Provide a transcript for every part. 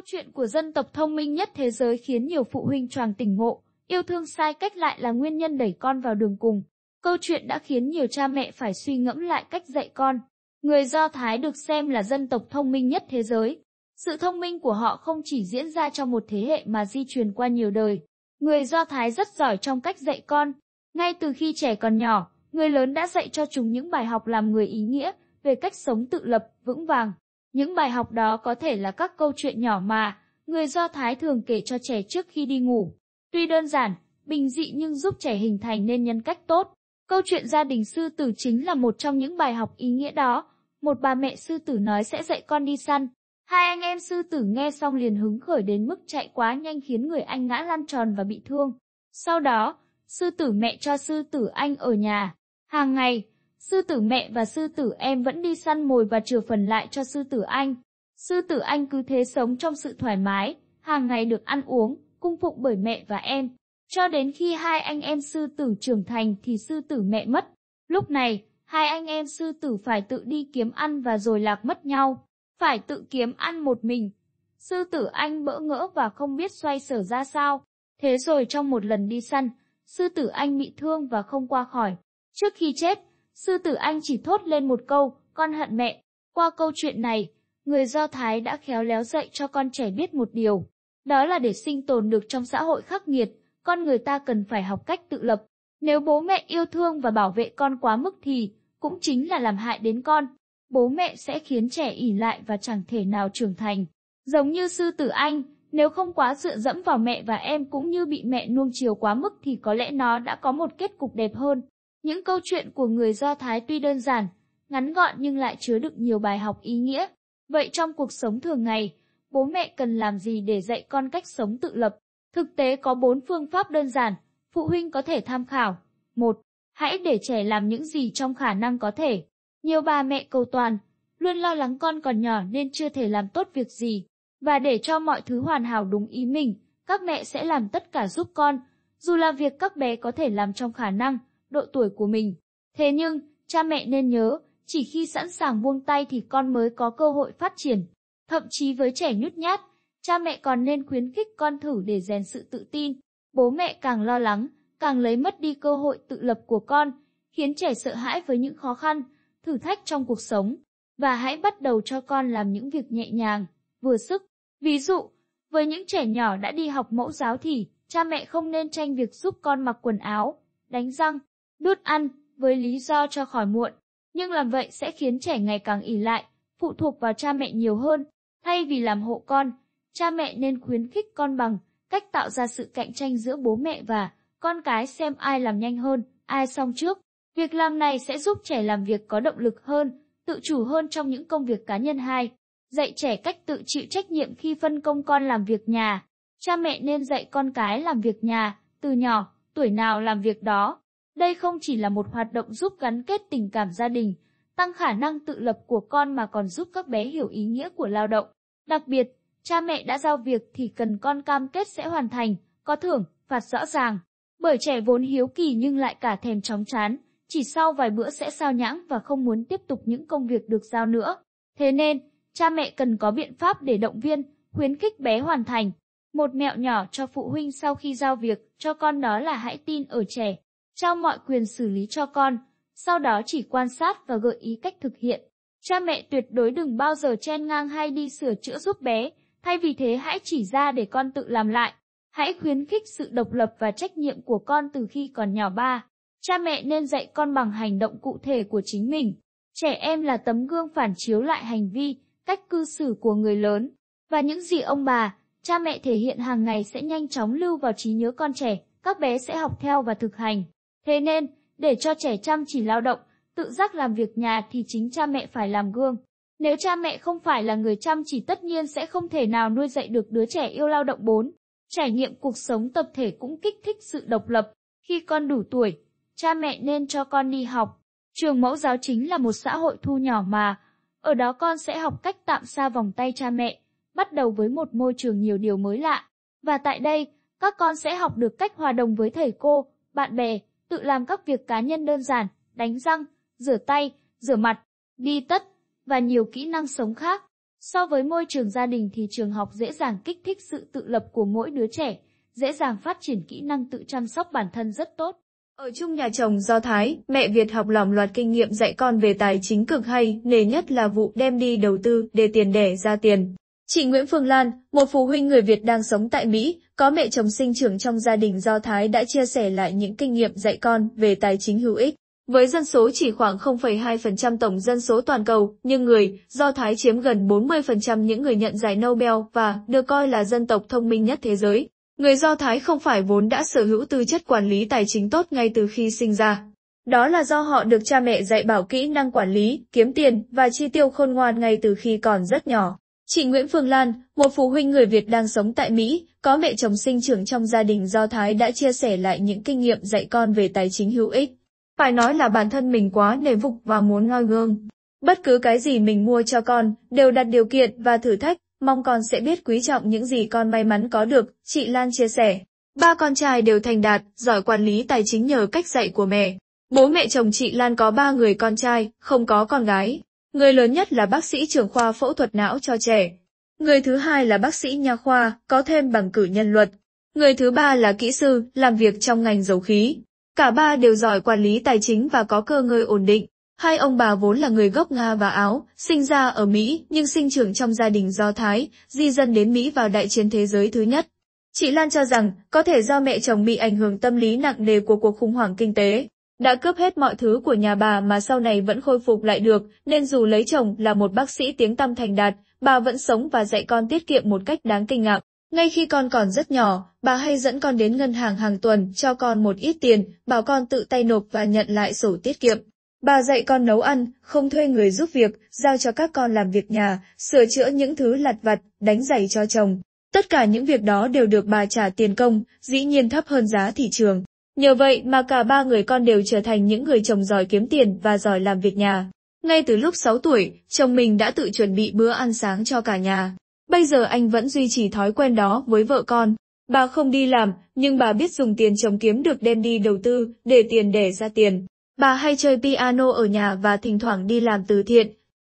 Câu chuyện của dân tộc thông minh nhất thế giới khiến nhiều phụ huynh choàng tỉnh ngộ, yêu thương sai cách lại là nguyên nhân đẩy con vào đường cùng. Câu chuyện đã khiến nhiều cha mẹ phải suy ngẫm lại cách dạy con. Người Do Thái được xem là dân tộc thông minh nhất thế giới. Sự thông minh của họ không chỉ diễn ra trong một thế hệ mà di truyền qua nhiều đời. Người Do Thái rất giỏi trong cách dạy con. Ngay từ khi trẻ còn nhỏ, người lớn đã dạy cho chúng những bài học làm người ý nghĩa về cách sống tự lập, vững vàng. Những bài học đó có thể là các câu chuyện nhỏ mà người Do Thái thường kể cho trẻ trước khi đi ngủ. Tuy đơn giản, bình dị nhưng giúp trẻ hình thành nên nhân cách tốt. Câu chuyện gia đình sư tử chính là một trong những bài học ý nghĩa đó. Một bà mẹ sư tử nói sẽ dạy con đi săn. Hai anh em sư tử nghe xong liền hứng khởi đến mức chạy quá nhanh khiến người anh ngã lăn tròn và bị thương. Sau đó, sư tử mẹ cho sư tử anh ở nhà. Hàng ngày, Sư tử mẹ và sư tử em vẫn đi săn mồi và chừa phần lại cho sư tử anh. Sư tử anh cứ thế sống trong sự thoải mái, hàng ngày được ăn uống, cung phụng bởi mẹ và em. Cho đến khi hai anh em sư tử trưởng thành thì sư tử mẹ mất. Lúc này, hai anh em sư tử phải tự đi kiếm ăn và rồi lạc mất nhau. Phải tự kiếm ăn một mình. Sư tử anh bỡ ngỡ và không biết xoay sở ra sao. Thế rồi trong một lần đi săn, sư tử anh bị thương và không qua khỏi. Trước khi chết, Sư tử Anh chỉ thốt lên một câu, con hận mẹ. Qua câu chuyện này, người Do Thái đã khéo léo dạy cho con trẻ biết một điều. Đó là để sinh tồn được trong xã hội khắc nghiệt, con người ta cần phải học cách tự lập. Nếu bố mẹ yêu thương và bảo vệ con quá mức thì, cũng chính là làm hại đến con. Bố mẹ sẽ khiến trẻ ỉ lại và chẳng thể nào trưởng thành. Giống như sư tử Anh, nếu không quá dựa dẫm vào mẹ và em cũng như bị mẹ nuông chiều quá mức thì có lẽ nó đã có một kết cục đẹp hơn. Những câu chuyện của người Do Thái tuy đơn giản, ngắn gọn nhưng lại chứa đựng nhiều bài học ý nghĩa. Vậy trong cuộc sống thường ngày, bố mẹ cần làm gì để dạy con cách sống tự lập? Thực tế có bốn phương pháp đơn giản, phụ huynh có thể tham khảo. 1. Hãy để trẻ làm những gì trong khả năng có thể. Nhiều bà mẹ cầu toàn, luôn lo lắng con còn nhỏ nên chưa thể làm tốt việc gì. Và để cho mọi thứ hoàn hảo đúng ý mình, các mẹ sẽ làm tất cả giúp con, dù là việc các bé có thể làm trong khả năng, độ tuổi của mình. Thế nhưng, cha mẹ nên nhớ, chỉ khi sẵn sàng buông tay thì con mới có cơ hội phát triển. Thậm chí với trẻ nhút nhát, cha mẹ còn nên khuyến khích con thử để rèn sự tự tin. Bố mẹ càng lo lắng, càng lấy mất đi cơ hội tự lập của con, khiến trẻ sợ hãi với những khó khăn, thử thách trong cuộc sống. Và hãy bắt đầu cho con làm những việc nhẹ nhàng, vừa sức. Ví dụ, với những trẻ nhỏ đã đi học mẫu giáo thì cha mẹ không nên tranh việc giúp con mặc quần áo, đánh răng, đút ăn với lý do cho khỏi muộn, nhưng làm vậy sẽ khiến trẻ ngày càng ỉ lại, phụ thuộc vào cha mẹ nhiều hơn. Thay vì làm hộ con, cha mẹ nên khuyến khích con bằng cách tạo ra sự cạnh tranh giữa bố mẹ và con cái xem ai làm nhanh hơn, ai xong trước. Việc làm này sẽ giúp trẻ làm việc có động lực hơn, tự chủ hơn trong những công việc cá nhân hai. Dạy trẻ cách tự chịu trách nhiệm khi phân công con làm việc nhà. Cha mẹ nên dạy con cái làm việc nhà, từ nhỏ, tuổi nào làm việc đó. Đây không chỉ là một hoạt động giúp gắn kết tình cảm gia đình, tăng khả năng tự lập của con mà còn giúp các bé hiểu ý nghĩa của lao động. Đặc biệt, cha mẹ đã giao việc thì cần con cam kết sẽ hoàn thành, có thưởng, phạt rõ ràng. Bởi trẻ vốn hiếu kỳ nhưng lại cả thèm chóng chán, chỉ sau vài bữa sẽ sao nhãng và không muốn tiếp tục những công việc được giao nữa. Thế nên, cha mẹ cần có biện pháp để động viên, khuyến khích bé hoàn thành. Một mẹo nhỏ cho phụ huynh sau khi giao việc cho con đó là hãy tin ở trẻ trao mọi quyền xử lý cho con, sau đó chỉ quan sát và gợi ý cách thực hiện. Cha mẹ tuyệt đối đừng bao giờ chen ngang hay đi sửa chữa giúp bé, thay vì thế hãy chỉ ra để con tự làm lại. Hãy khuyến khích sự độc lập và trách nhiệm của con từ khi còn nhỏ ba. Cha mẹ nên dạy con bằng hành động cụ thể của chính mình. Trẻ em là tấm gương phản chiếu lại hành vi, cách cư xử của người lớn. Và những gì ông bà, cha mẹ thể hiện hàng ngày sẽ nhanh chóng lưu vào trí nhớ con trẻ, các bé sẽ học theo và thực hành. Thế nên, để cho trẻ chăm chỉ lao động, tự giác làm việc nhà thì chính cha mẹ phải làm gương. Nếu cha mẹ không phải là người chăm chỉ tất nhiên sẽ không thể nào nuôi dạy được đứa trẻ yêu lao động bốn. Trải nghiệm cuộc sống tập thể cũng kích thích sự độc lập. Khi con đủ tuổi, cha mẹ nên cho con đi học. Trường mẫu giáo chính là một xã hội thu nhỏ mà. Ở đó con sẽ học cách tạm xa vòng tay cha mẹ, bắt đầu với một môi trường nhiều điều mới lạ. Và tại đây, các con sẽ học được cách hòa đồng với thầy cô, bạn bè, tự làm các việc cá nhân đơn giản, đánh răng, rửa tay, rửa mặt, đi tất và nhiều kỹ năng sống khác. So với môi trường gia đình thì trường học dễ dàng kích thích sự tự lập của mỗi đứa trẻ, dễ dàng phát triển kỹ năng tự chăm sóc bản thân rất tốt. Ở chung nhà chồng do Thái, mẹ Việt học lỏng loạt kinh nghiệm dạy con về tài chính cực hay, nề nhất là vụ đem đi đầu tư để tiền đẻ ra tiền. Chị Nguyễn Phương Lan, một phụ huynh người Việt đang sống tại Mỹ, có mẹ chồng sinh trưởng trong gia đình Do Thái đã chia sẻ lại những kinh nghiệm dạy con về tài chính hữu ích. Với dân số chỉ khoảng 0,2% tổng dân số toàn cầu, nhưng người Do Thái chiếm gần 40% những người nhận giải Nobel và được coi là dân tộc thông minh nhất thế giới. Người Do Thái không phải vốn đã sở hữu tư chất quản lý tài chính tốt ngay từ khi sinh ra. Đó là do họ được cha mẹ dạy bảo kỹ năng quản lý, kiếm tiền và chi tiêu khôn ngoan ngay từ khi còn rất nhỏ. Chị Nguyễn Phương Lan, một phụ huynh người Việt đang sống tại Mỹ, có mẹ chồng sinh trưởng trong gia đình Do Thái đã chia sẻ lại những kinh nghiệm dạy con về tài chính hữu ích. Phải nói là bản thân mình quá nề phục và muốn noi gương. Bất cứ cái gì mình mua cho con, đều đặt điều kiện và thử thách, mong con sẽ biết quý trọng những gì con may mắn có được, chị Lan chia sẻ. Ba con trai đều thành đạt, giỏi quản lý tài chính nhờ cách dạy của mẹ. Bố mẹ chồng chị Lan có ba người con trai, không có con gái. Người lớn nhất là bác sĩ trưởng khoa phẫu thuật não cho trẻ. Người thứ hai là bác sĩ nha khoa, có thêm bằng cử nhân luật. Người thứ ba là kỹ sư, làm việc trong ngành dầu khí. Cả ba đều giỏi quản lý tài chính và có cơ ngơi ổn định. Hai ông bà vốn là người gốc Nga và Áo, sinh ra ở Mỹ nhưng sinh trưởng trong gia đình Do Thái, di dân đến Mỹ vào đại chiến thế giới thứ nhất. Chị Lan cho rằng có thể do mẹ chồng bị ảnh hưởng tâm lý nặng nề của cuộc khủng hoảng kinh tế, đã cướp hết mọi thứ của nhà bà mà sau này vẫn khôi phục lại được, nên dù lấy chồng là một bác sĩ tiếng tăm thành đạt, bà vẫn sống và dạy con tiết kiệm một cách đáng kinh ngạc. Ngay khi con còn rất nhỏ, bà hay dẫn con đến ngân hàng hàng tuần cho con một ít tiền, bảo con tự tay nộp và nhận lại sổ tiết kiệm. Bà dạy con nấu ăn, không thuê người giúp việc, giao cho các con làm việc nhà, sửa chữa những thứ lặt vặt, đánh giày cho chồng. Tất cả những việc đó đều được bà trả tiền công, dĩ nhiên thấp hơn giá thị trường. Nhờ vậy mà cả ba người con đều trở thành những người chồng giỏi kiếm tiền và giỏi làm việc nhà. Ngay từ lúc 6 tuổi, chồng mình đã tự chuẩn bị bữa ăn sáng cho cả nhà. Bây giờ anh vẫn duy trì thói quen đó với vợ con. Bà không đi làm, nhưng bà biết dùng tiền chồng kiếm được đem đi đầu tư, để tiền để ra tiền. Bà hay chơi piano ở nhà và thỉnh thoảng đi làm từ thiện.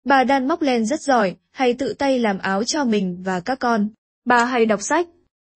Bà đan móc len rất giỏi, hay tự tay làm áo cho mình và các con. Bà hay đọc sách,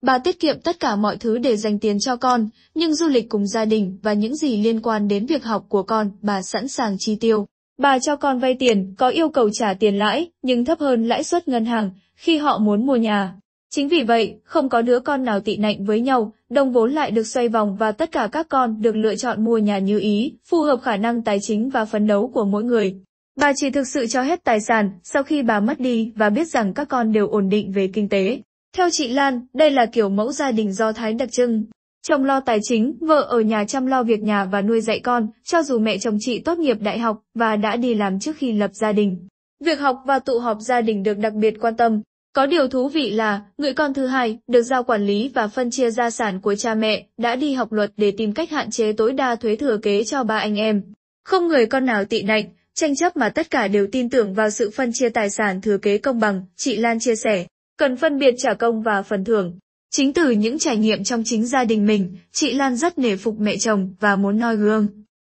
Bà tiết kiệm tất cả mọi thứ để dành tiền cho con, nhưng du lịch cùng gia đình và những gì liên quan đến việc học của con, bà sẵn sàng chi tiêu. Bà cho con vay tiền, có yêu cầu trả tiền lãi, nhưng thấp hơn lãi suất ngân hàng, khi họ muốn mua nhà. Chính vì vậy, không có đứa con nào tị nạnh với nhau, đồng vốn lại được xoay vòng và tất cả các con được lựa chọn mua nhà như ý, phù hợp khả năng tài chính và phấn đấu của mỗi người. Bà chỉ thực sự cho hết tài sản sau khi bà mất đi và biết rằng các con đều ổn định về kinh tế. Theo chị Lan, đây là kiểu mẫu gia đình do Thái đặc trưng. Chồng lo tài chính, vợ ở nhà chăm lo việc nhà và nuôi dạy con, cho dù mẹ chồng chị tốt nghiệp đại học và đã đi làm trước khi lập gia đình. Việc học và tụ họp gia đình được đặc biệt quan tâm. Có điều thú vị là, người con thứ hai được giao quản lý và phân chia gia sản của cha mẹ đã đi học luật để tìm cách hạn chế tối đa thuế thừa kế cho ba anh em. Không người con nào tị nạnh, tranh chấp mà tất cả đều tin tưởng vào sự phân chia tài sản thừa kế công bằng, chị Lan chia sẻ cần phân biệt trả công và phần thưởng. Chính từ những trải nghiệm trong chính gia đình mình, chị Lan rất nể phục mẹ chồng và muốn noi gương.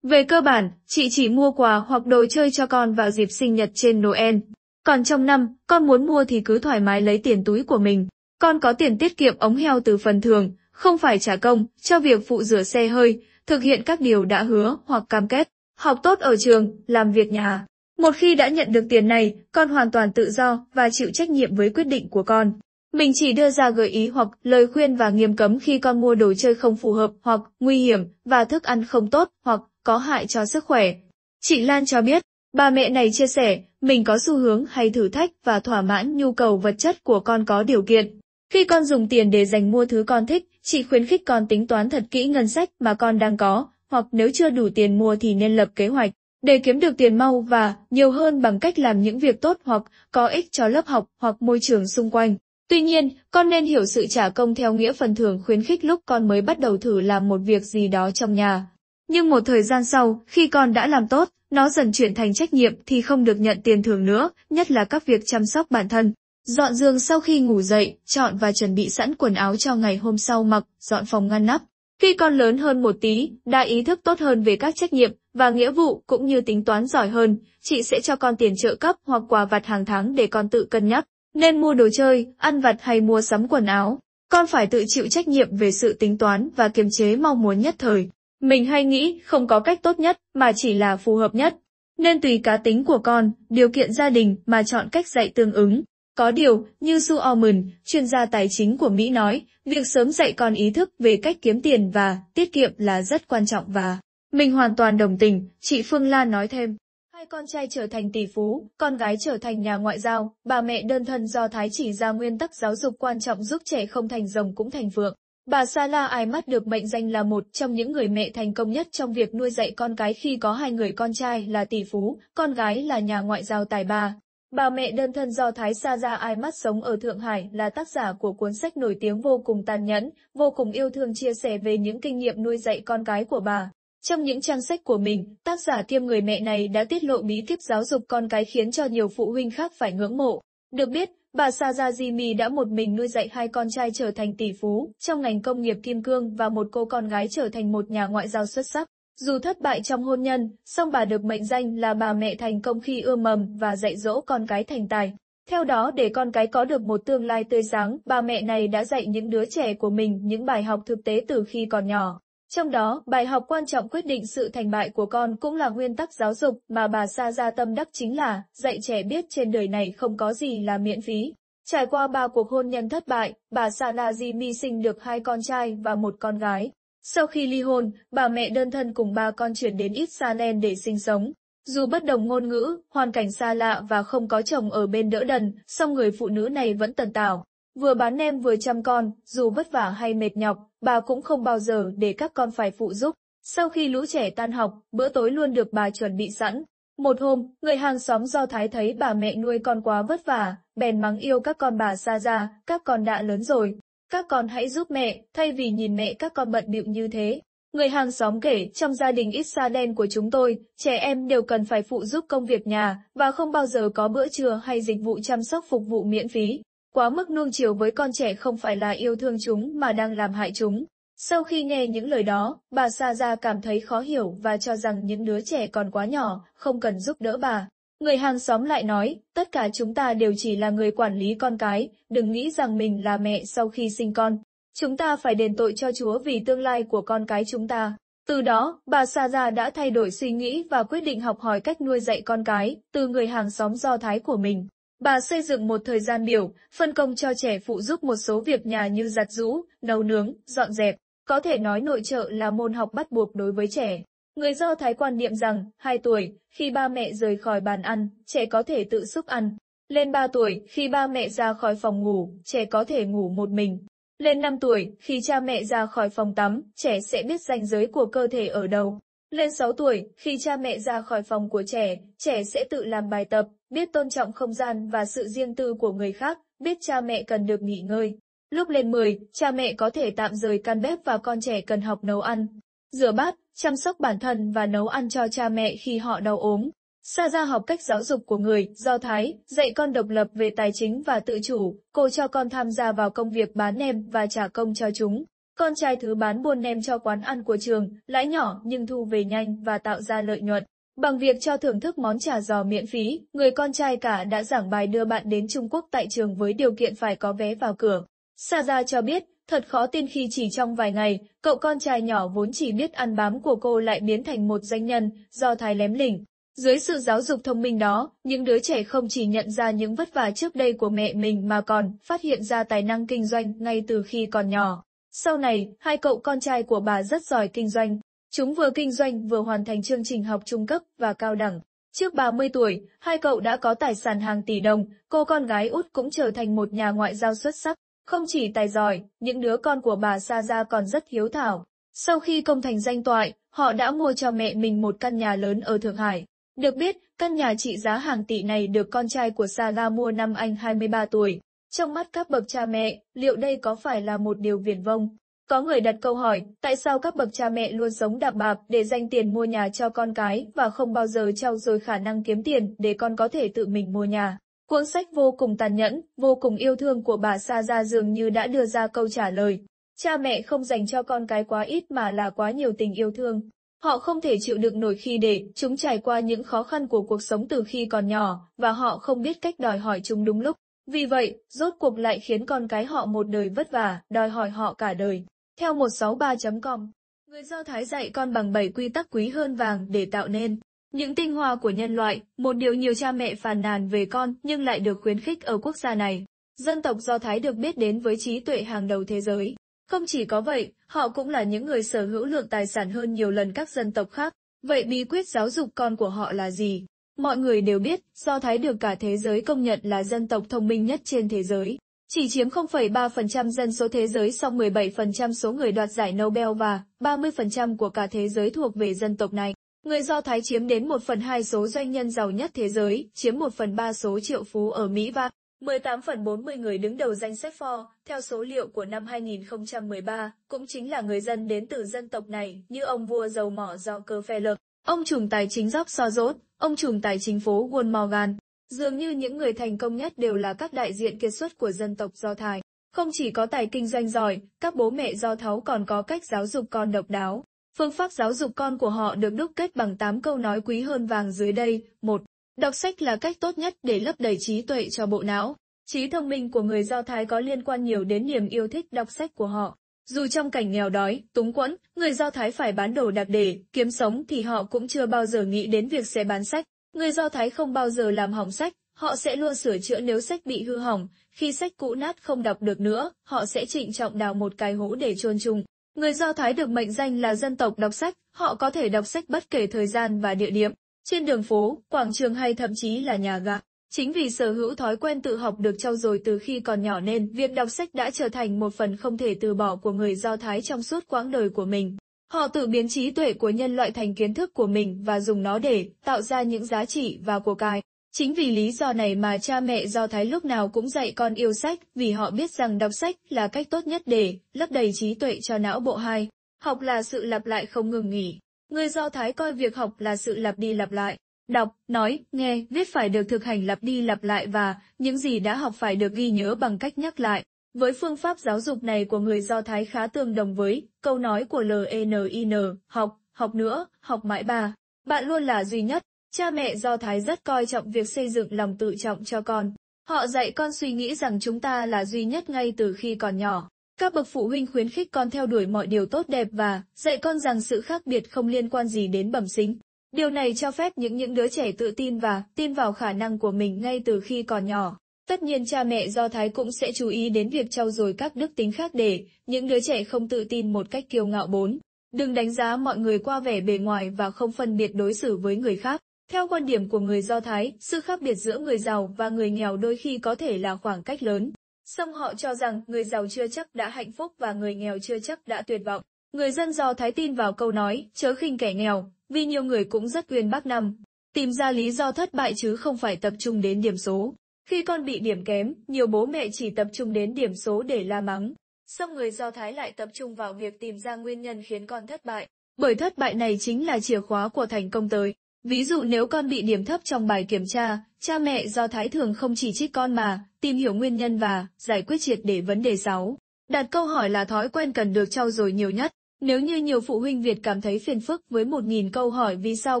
Về cơ bản, chị chỉ mua quà hoặc đồ chơi cho con vào dịp sinh nhật trên Noel. Còn trong năm, con muốn mua thì cứ thoải mái lấy tiền túi của mình. Con có tiền tiết kiệm ống heo từ phần thường, không phải trả công, cho việc phụ rửa xe hơi, thực hiện các điều đã hứa hoặc cam kết, học tốt ở trường, làm việc nhà. Một khi đã nhận được tiền này, con hoàn toàn tự do và chịu trách nhiệm với quyết định của con. Mình chỉ đưa ra gợi ý hoặc lời khuyên và nghiêm cấm khi con mua đồ chơi không phù hợp hoặc nguy hiểm và thức ăn không tốt hoặc có hại cho sức khỏe. Chị Lan cho biết, bà mẹ này chia sẻ, mình có xu hướng hay thử thách và thỏa mãn nhu cầu vật chất của con có điều kiện. Khi con dùng tiền để dành mua thứ con thích, chị khuyến khích con tính toán thật kỹ ngân sách mà con đang có, hoặc nếu chưa đủ tiền mua thì nên lập kế hoạch. Để kiếm được tiền mau và nhiều hơn bằng cách làm những việc tốt hoặc có ích cho lớp học hoặc môi trường xung quanh. Tuy nhiên, con nên hiểu sự trả công theo nghĩa phần thưởng khuyến khích lúc con mới bắt đầu thử làm một việc gì đó trong nhà. Nhưng một thời gian sau, khi con đã làm tốt, nó dần chuyển thành trách nhiệm thì không được nhận tiền thưởng nữa, nhất là các việc chăm sóc bản thân. Dọn giường sau khi ngủ dậy, chọn và chuẩn bị sẵn quần áo cho ngày hôm sau mặc, dọn phòng ngăn nắp. Khi con lớn hơn một tí, đã ý thức tốt hơn về các trách nhiệm và nghĩa vụ cũng như tính toán giỏi hơn, chị sẽ cho con tiền trợ cấp hoặc quà vặt hàng tháng để con tự cân nhắc, nên mua đồ chơi, ăn vặt hay mua sắm quần áo. Con phải tự chịu trách nhiệm về sự tính toán và kiềm chế mong muốn nhất thời. Mình hay nghĩ không có cách tốt nhất mà chỉ là phù hợp nhất. Nên tùy cá tính của con, điều kiện gia đình mà chọn cách dạy tương ứng. Có điều, như Sue Orman, chuyên gia tài chính của Mỹ nói, việc sớm dạy con ý thức về cách kiếm tiền và tiết kiệm là rất quan trọng và mình hoàn toàn đồng tình, chị Phương Lan nói thêm. Hai con trai trở thành tỷ phú, con gái trở thành nhà ngoại giao, bà mẹ đơn thân do Thái chỉ ra nguyên tắc giáo dục quan trọng giúp trẻ không thành rồng cũng thành vượng. Bà Sala Ai Mắt được mệnh danh là một trong những người mẹ thành công nhất trong việc nuôi dạy con cái khi có hai người con trai là tỷ phú, con gái là nhà ngoại giao tài ba. Bà mẹ đơn thân do Thái Sa Ra Ai Mắt Sống ở Thượng Hải là tác giả của cuốn sách nổi tiếng vô cùng tàn nhẫn, vô cùng yêu thương chia sẻ về những kinh nghiệm nuôi dạy con cái của bà. Trong những trang sách của mình, tác giả kiêm người mẹ này đã tiết lộ bí kíp giáo dục con cái khiến cho nhiều phụ huynh khác phải ngưỡng mộ. Được biết, bà Saza Jimmy đã một mình nuôi dạy hai con trai trở thành tỷ phú trong ngành công nghiệp kim cương và một cô con gái trở thành một nhà ngoại giao xuất sắc. Dù thất bại trong hôn nhân, song bà được mệnh danh là bà mẹ thành công khi ưa mầm và dạy dỗ con cái thành tài. Theo đó để con cái có được một tương lai tươi sáng, bà mẹ này đã dạy những đứa trẻ của mình những bài học thực tế từ khi còn nhỏ. Trong đó, bài học quan trọng quyết định sự thành bại của con cũng là nguyên tắc giáo dục mà bà Sa Ra Tâm đắc chính là dạy trẻ biết trên đời này không có gì là miễn phí. Trải qua ba cuộc hôn nhân thất bại, bà Sa Na Di Mi sinh được hai con trai và một con gái. Sau khi ly hôn, bà mẹ đơn thân cùng ba con chuyển đến Israel để sinh sống. Dù bất đồng ngôn ngữ, hoàn cảnh xa lạ và không có chồng ở bên đỡ đần, song người phụ nữ này vẫn tần tảo. Vừa bán em vừa chăm con, dù vất vả hay mệt nhọc, bà cũng không bao giờ để các con phải phụ giúp. Sau khi lũ trẻ tan học, bữa tối luôn được bà chuẩn bị sẵn. Một hôm, người hàng xóm do thái thấy bà mẹ nuôi con quá vất vả, bèn mắng yêu các con bà xa ra, các con đã lớn rồi, các con hãy giúp mẹ, thay vì nhìn mẹ các con bận bịu như thế. Người hàng xóm kể, trong gia đình ít xa đen của chúng tôi, trẻ em đều cần phải phụ giúp công việc nhà, và không bao giờ có bữa trưa hay dịch vụ chăm sóc phục vụ miễn phí. Quá mức nuông chiều với con trẻ không phải là yêu thương chúng mà đang làm hại chúng. Sau khi nghe những lời đó, bà Sa Gia cảm thấy khó hiểu và cho rằng những đứa trẻ còn quá nhỏ, không cần giúp đỡ bà. Người hàng xóm lại nói, tất cả chúng ta đều chỉ là người quản lý con cái, đừng nghĩ rằng mình là mẹ sau khi sinh con. Chúng ta phải đền tội cho Chúa vì tương lai của con cái chúng ta. Từ đó, bà Sara đã thay đổi suy nghĩ và quyết định học hỏi cách nuôi dạy con cái từ người hàng xóm do thái của mình. Bà xây dựng một thời gian biểu, phân công cho trẻ phụ giúp một số việc nhà như giặt rũ, nấu nướng, dọn dẹp. Có thể nói nội trợ là môn học bắt buộc đối với trẻ. Người Do Thái quan niệm rằng, 2 tuổi, khi ba mẹ rời khỏi bàn ăn, trẻ có thể tự xúc ăn. Lên 3 tuổi, khi ba mẹ ra khỏi phòng ngủ, trẻ có thể ngủ một mình. Lên 5 tuổi, khi cha mẹ ra khỏi phòng tắm, trẻ sẽ biết ranh giới của cơ thể ở đâu. Lên 6 tuổi, khi cha mẹ ra khỏi phòng của trẻ, trẻ sẽ tự làm bài tập, biết tôn trọng không gian và sự riêng tư của người khác, biết cha mẹ cần được nghỉ ngơi. Lúc lên 10, cha mẹ có thể tạm rời căn bếp và con trẻ cần học nấu ăn, rửa bát, chăm sóc bản thân và nấu ăn cho cha mẹ khi họ đau ốm. Sa ra học cách giáo dục của người Do Thái, dạy con độc lập về tài chính và tự chủ, cô cho con tham gia vào công việc bán nem và trả công cho chúng. Con trai thứ bán buôn nem cho quán ăn của trường, lãi nhỏ nhưng thu về nhanh và tạo ra lợi nhuận. Bằng việc cho thưởng thức món trà giò miễn phí, người con trai cả đã giảng bài đưa bạn đến Trung Quốc tại trường với điều kiện phải có vé vào cửa. Sa Sada cho biết, thật khó tin khi chỉ trong vài ngày, cậu con trai nhỏ vốn chỉ biết ăn bám của cô lại biến thành một danh nhân, do thái lém lỉnh. Dưới sự giáo dục thông minh đó, những đứa trẻ không chỉ nhận ra những vất vả trước đây của mẹ mình mà còn phát hiện ra tài năng kinh doanh ngay từ khi còn nhỏ. Sau này, hai cậu con trai của bà rất giỏi kinh doanh. Chúng vừa kinh doanh vừa hoàn thành chương trình học trung cấp và cao đẳng. Trước 30 tuổi, hai cậu đã có tài sản hàng tỷ đồng, cô con gái út cũng trở thành một nhà ngoại giao xuất sắc. Không chỉ tài giỏi, những đứa con của bà Sa Gia còn rất hiếu thảo. Sau khi công thành danh toại, họ đã mua cho mẹ mình một căn nhà lớn ở Thượng Hải. Được biết, căn nhà trị giá hàng tỷ này được con trai của Sa Saga mua năm anh 23 tuổi. Trong mắt các bậc cha mẹ, liệu đây có phải là một điều viển vông? Có người đặt câu hỏi, tại sao các bậc cha mẹ luôn sống đạm bạc để dành tiền mua nhà cho con cái và không bao giờ trao dồi khả năng kiếm tiền để con có thể tự mình mua nhà? Cuốn sách vô cùng tàn nhẫn, vô cùng yêu thương của bà Sa Gia dường như đã đưa ra câu trả lời. Cha mẹ không dành cho con cái quá ít mà là quá nhiều tình yêu thương. Họ không thể chịu đựng nổi khi để chúng trải qua những khó khăn của cuộc sống từ khi còn nhỏ, và họ không biết cách đòi hỏi chúng đúng lúc. Vì vậy, rốt cuộc lại khiến con cái họ một đời vất vả, đòi hỏi họ cả đời. Theo 163.com, người Do Thái dạy con bằng 7 quy tắc quý hơn vàng để tạo nên những tinh hoa của nhân loại, một điều nhiều cha mẹ phàn nàn về con nhưng lại được khuyến khích ở quốc gia này. Dân tộc Do Thái được biết đến với trí tuệ hàng đầu thế giới. Không chỉ có vậy, họ cũng là những người sở hữu lượng tài sản hơn nhiều lần các dân tộc khác. Vậy bí quyết giáo dục con của họ là gì? Mọi người đều biết, Do Thái được cả thế giới công nhận là dân tộc thông minh nhất trên thế giới. Chỉ chiếm 0,3% dân số thế giới sau 17% số người đoạt giải Nobel và 30% của cả thế giới thuộc về dân tộc này. Người Do Thái chiếm đến 1 phần 2 số doanh nhân giàu nhất thế giới, chiếm 1 phần 3 số triệu phú ở Mỹ và 18 phần 40 người đứng đầu danh sách Forbes, theo số liệu của năm 2013, cũng chính là người dân đến từ dân tộc này, như ông vua dầu mỏ Rockefeller, ông trùm tài chính so Soros, ông trùm tài chính phố Wall Morgan. Dường như những người thành công nhất đều là các đại diện kiệt xuất của dân tộc Do Thái. Không chỉ có tài kinh doanh giỏi, các bố mẹ Do Thấu còn có cách giáo dục con độc đáo. Phương pháp giáo dục con của họ được đúc kết bằng 8 câu nói quý hơn vàng dưới đây. 1. Đọc sách là cách tốt nhất để lấp đầy trí tuệ cho bộ não. Trí thông minh của người Do Thái có liên quan nhiều đến niềm yêu thích đọc sách của họ. Dù trong cảnh nghèo đói, túng quẫn, người Do Thái phải bán đồ đặc để kiếm sống thì họ cũng chưa bao giờ nghĩ đến việc sẽ bán sách. Người Do Thái không bao giờ làm hỏng sách, họ sẽ luôn sửa chữa nếu sách bị hư hỏng, khi sách cũ nát không đọc được nữa, họ sẽ trịnh trọng đào một cái hố để chôn chung. Người Do Thái được mệnh danh là dân tộc đọc sách, họ có thể đọc sách bất kể thời gian và địa điểm, trên đường phố, quảng trường hay thậm chí là nhà ga. Chính vì sở hữu thói quen tự học được trau dồi từ khi còn nhỏ nên việc đọc sách đã trở thành một phần không thể từ bỏ của người Do Thái trong suốt quãng đời của mình. Họ tự biến trí tuệ của nhân loại thành kiến thức của mình và dùng nó để tạo ra những giá trị và của cải. Chính vì lý do này mà cha mẹ Do Thái lúc nào cũng dạy con yêu sách, vì họ biết rằng đọc sách là cách tốt nhất để lấp đầy trí tuệ cho não bộ hai. Học là sự lặp lại không ngừng nghỉ. Người Do Thái coi việc học là sự lặp đi lặp lại. Đọc, nói, nghe, viết phải được thực hành lặp đi lặp lại và những gì đã học phải được ghi nhớ bằng cách nhắc lại. Với phương pháp giáo dục này của người Do Thái khá tương đồng với câu nói của LNIN, e học, học nữa, học mãi ba. Bạn luôn là duy nhất, Cha mẹ Do Thái rất coi trọng việc xây dựng lòng tự trọng cho con. Họ dạy con suy nghĩ rằng chúng ta là duy nhất ngay từ khi còn nhỏ. Các bậc phụ huynh khuyến khích con theo đuổi mọi điều tốt đẹp và dạy con rằng sự khác biệt không liên quan gì đến bẩm sinh. Điều này cho phép những những đứa trẻ tự tin và tin vào khả năng của mình ngay từ khi còn nhỏ. Tất nhiên cha mẹ Do Thái cũng sẽ chú ý đến việc trau dồi các đức tính khác để những đứa trẻ không tự tin một cách kiêu ngạo bốn. Đừng đánh giá mọi người qua vẻ bề ngoài và không phân biệt đối xử với người khác. Theo quan điểm của người Do Thái, sự khác biệt giữa người giàu và người nghèo đôi khi có thể là khoảng cách lớn. Song họ cho rằng người giàu chưa chắc đã hạnh phúc và người nghèo chưa chắc đã tuyệt vọng. Người dân Do Thái tin vào câu nói, chớ khinh kẻ nghèo, vì nhiều người cũng rất uyên bác năm. Tìm ra lý do thất bại chứ không phải tập trung đến điểm số. Khi con bị điểm kém, nhiều bố mẹ chỉ tập trung đến điểm số để la mắng. Song người Do Thái lại tập trung vào việc tìm ra nguyên nhân khiến con thất bại. Bởi thất bại này chính là chìa khóa của thành công tới. Ví dụ nếu con bị điểm thấp trong bài kiểm tra, cha mẹ do thái thường không chỉ trích con mà, tìm hiểu nguyên nhân và giải quyết triệt để vấn đề 6. Đặt câu hỏi là thói quen cần được trau dồi nhiều nhất. Nếu như nhiều phụ huynh Việt cảm thấy phiền phức với một nghìn câu hỏi vì sao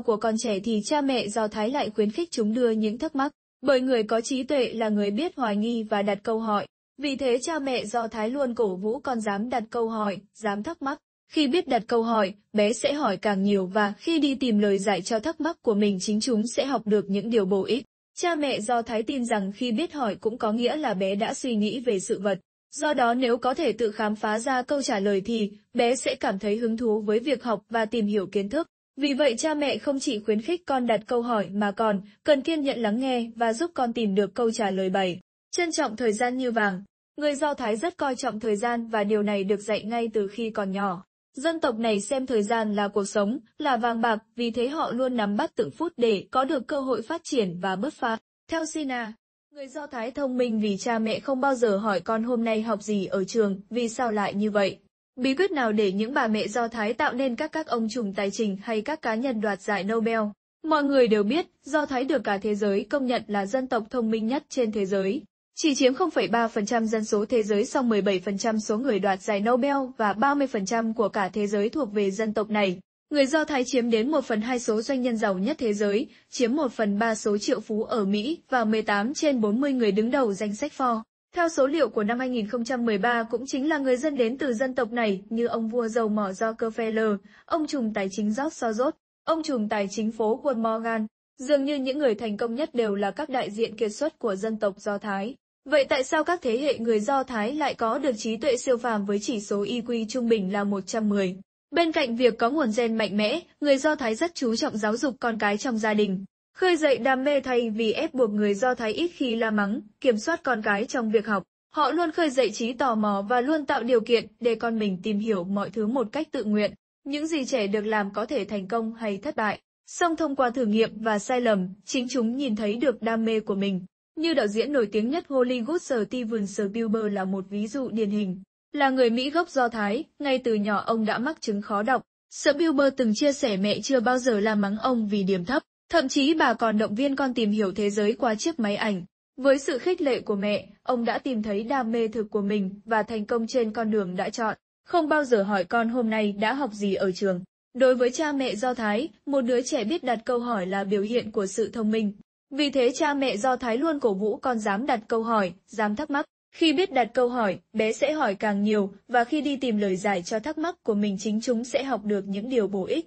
của con trẻ thì cha mẹ do thái lại khuyến khích chúng đưa những thắc mắc. Bởi người có trí tuệ là người biết hoài nghi và đặt câu hỏi. Vì thế cha mẹ do thái luôn cổ vũ con dám đặt câu hỏi, dám thắc mắc. Khi biết đặt câu hỏi, bé sẽ hỏi càng nhiều và khi đi tìm lời giải cho thắc mắc của mình chính chúng sẽ học được những điều bổ ích. Cha mẹ do thái tin rằng khi biết hỏi cũng có nghĩa là bé đã suy nghĩ về sự vật. Do đó nếu có thể tự khám phá ra câu trả lời thì bé sẽ cảm thấy hứng thú với việc học và tìm hiểu kiến thức. Vì vậy cha mẹ không chỉ khuyến khích con đặt câu hỏi mà còn cần kiên nhẫn lắng nghe và giúp con tìm được câu trả lời bảy. Trân trọng thời gian như vàng. Người Do Thái rất coi trọng thời gian và điều này được dạy ngay từ khi còn nhỏ. Dân tộc này xem thời gian là cuộc sống, là vàng bạc, vì thế họ luôn nắm bắt từng phút để có được cơ hội phát triển và bứt phá. Theo Sina, người Do Thái thông minh vì cha mẹ không bao giờ hỏi con hôm nay học gì ở trường, vì sao lại như vậy. Bí quyết nào để những bà mẹ Do Thái tạo nên các các ông trùm tài chính hay các cá nhân đoạt giải Nobel? Mọi người đều biết, Do Thái được cả thế giới công nhận là dân tộc thông minh nhất trên thế giới chỉ chiếm 0,3% dân số thế giới sau 17% số người đoạt giải Nobel và 30% của cả thế giới thuộc về dân tộc này. Người Do Thái chiếm đến 1 phần 2 số doanh nhân giàu nhất thế giới, chiếm 1 phần 3 số triệu phú ở Mỹ và 18 trên 40 người đứng đầu danh sách Forbes. Theo số liệu của năm 2013 cũng chính là người dân đến từ dân tộc này như ông vua dầu mỏ do Rockefeller, ông trùm tài chính George Soros, ông trùm tài chính phố Wall Morgan. Dường như những người thành công nhất đều là các đại diện kiệt xuất của dân tộc Do Thái. Vậy tại sao các thế hệ người Do Thái lại có được trí tuệ siêu phàm với chỉ số IQ trung bình là 110? Bên cạnh việc có nguồn gen mạnh mẽ, người Do Thái rất chú trọng giáo dục con cái trong gia đình. Khơi dậy đam mê thay vì ép buộc người Do Thái ít khi la mắng, kiểm soát con cái trong việc học. Họ luôn khơi dậy trí tò mò và luôn tạo điều kiện để con mình tìm hiểu mọi thứ một cách tự nguyện. Những gì trẻ được làm có thể thành công hay thất bại. Song thông qua thử nghiệm và sai lầm, chính chúng nhìn thấy được đam mê của mình. Như đạo diễn nổi tiếng nhất Hollywood Steven Spielberg là một ví dụ điển hình. Là người Mỹ gốc Do Thái, ngay từ nhỏ ông đã mắc chứng khó đọc. Spielberg từng chia sẻ mẹ chưa bao giờ la mắng ông vì điểm thấp, thậm chí bà còn động viên con tìm hiểu thế giới qua chiếc máy ảnh. Với sự khích lệ của mẹ, ông đã tìm thấy đam mê thực của mình và thành công trên con đường đã chọn, không bao giờ hỏi con hôm nay đã học gì ở trường. Đối với cha mẹ Do Thái, một đứa trẻ biết đặt câu hỏi là biểu hiện của sự thông minh, vì thế cha mẹ do Thái luôn cổ vũ con dám đặt câu hỏi, dám thắc mắc. Khi biết đặt câu hỏi, bé sẽ hỏi càng nhiều, và khi đi tìm lời giải cho thắc mắc của mình chính chúng sẽ học được những điều bổ ích.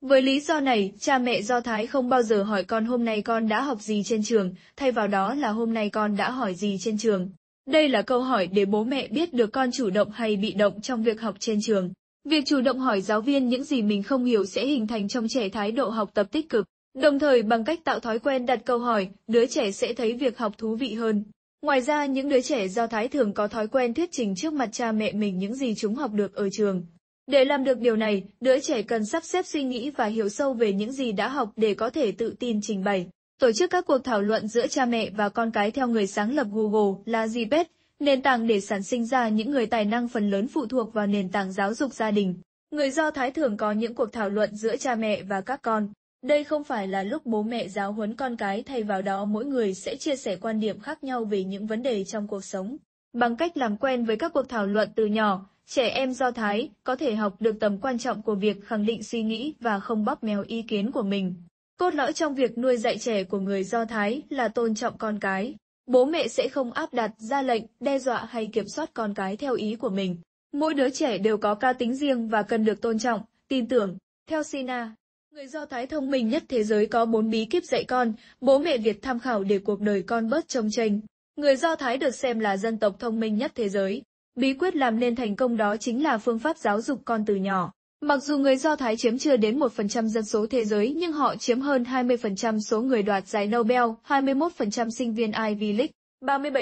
Với lý do này, cha mẹ Do Thái không bao giờ hỏi con hôm nay con đã học gì trên trường, thay vào đó là hôm nay con đã hỏi gì trên trường. Đây là câu hỏi để bố mẹ biết được con chủ động hay bị động trong việc học trên trường. Việc chủ động hỏi giáo viên những gì mình không hiểu sẽ hình thành trong trẻ thái độ học tập tích cực, Đồng thời bằng cách tạo thói quen đặt câu hỏi, đứa trẻ sẽ thấy việc học thú vị hơn. Ngoài ra những đứa trẻ do thái thường có thói quen thuyết trình trước mặt cha mẹ mình những gì chúng học được ở trường. Để làm được điều này, đứa trẻ cần sắp xếp suy nghĩ và hiểu sâu về những gì đã học để có thể tự tin trình bày. Tổ chức các cuộc thảo luận giữa cha mẹ và con cái theo người sáng lập Google là Zipet, nền tảng để sản sinh ra những người tài năng phần lớn phụ thuộc vào nền tảng giáo dục gia đình. Người Do Thái thường có những cuộc thảo luận giữa cha mẹ và các con. Đây không phải là lúc bố mẹ giáo huấn con cái thay vào đó mỗi người sẽ chia sẻ quan điểm khác nhau về những vấn đề trong cuộc sống. Bằng cách làm quen với các cuộc thảo luận từ nhỏ, trẻ em do Thái có thể học được tầm quan trọng của việc khẳng định suy nghĩ và không bóp méo ý kiến của mình. Cốt lõi trong việc nuôi dạy trẻ của người Do Thái là tôn trọng con cái. Bố mẹ sẽ không áp đặt, ra lệnh, đe dọa hay kiểm soát con cái theo ý của mình. Mỗi đứa trẻ đều có ca tính riêng và cần được tôn trọng, tin tưởng. Theo Sina, Người Do Thái thông minh nhất thế giới có bốn bí kíp dạy con, bố mẹ Việt tham khảo để cuộc đời con bớt trông tranh. Người Do Thái được xem là dân tộc thông minh nhất thế giới. Bí quyết làm nên thành công đó chính là phương pháp giáo dục con từ nhỏ. Mặc dù người Do Thái chiếm chưa đến 1% dân số thế giới nhưng họ chiếm hơn 20% số người đoạt giải Nobel, 21% sinh viên Ivy League,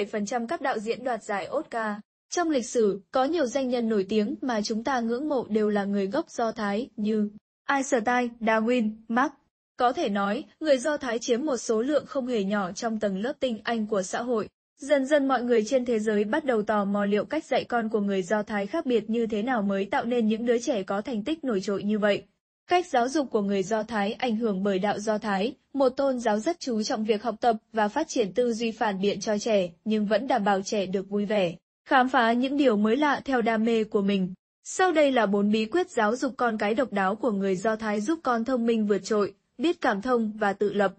37% các đạo diễn đoạt giải Oscar. Trong lịch sử, có nhiều danh nhân nổi tiếng mà chúng ta ngưỡng mộ đều là người gốc Do Thái như Einstein, Darwin, Marx. Có thể nói, người Do Thái chiếm một số lượng không hề nhỏ trong tầng lớp tinh anh của xã hội. Dần dần mọi người trên thế giới bắt đầu tò mò liệu cách dạy con của người Do Thái khác biệt như thế nào mới tạo nên những đứa trẻ có thành tích nổi trội như vậy. Cách giáo dục của người Do Thái ảnh hưởng bởi đạo Do Thái, một tôn giáo rất chú trọng việc học tập và phát triển tư duy phản biện cho trẻ, nhưng vẫn đảm bảo trẻ được vui vẻ, khám phá những điều mới lạ theo đam mê của mình. Sau đây là bốn bí quyết giáo dục con cái độc đáo của người Do Thái giúp con thông minh vượt trội, biết cảm thông và tự lập.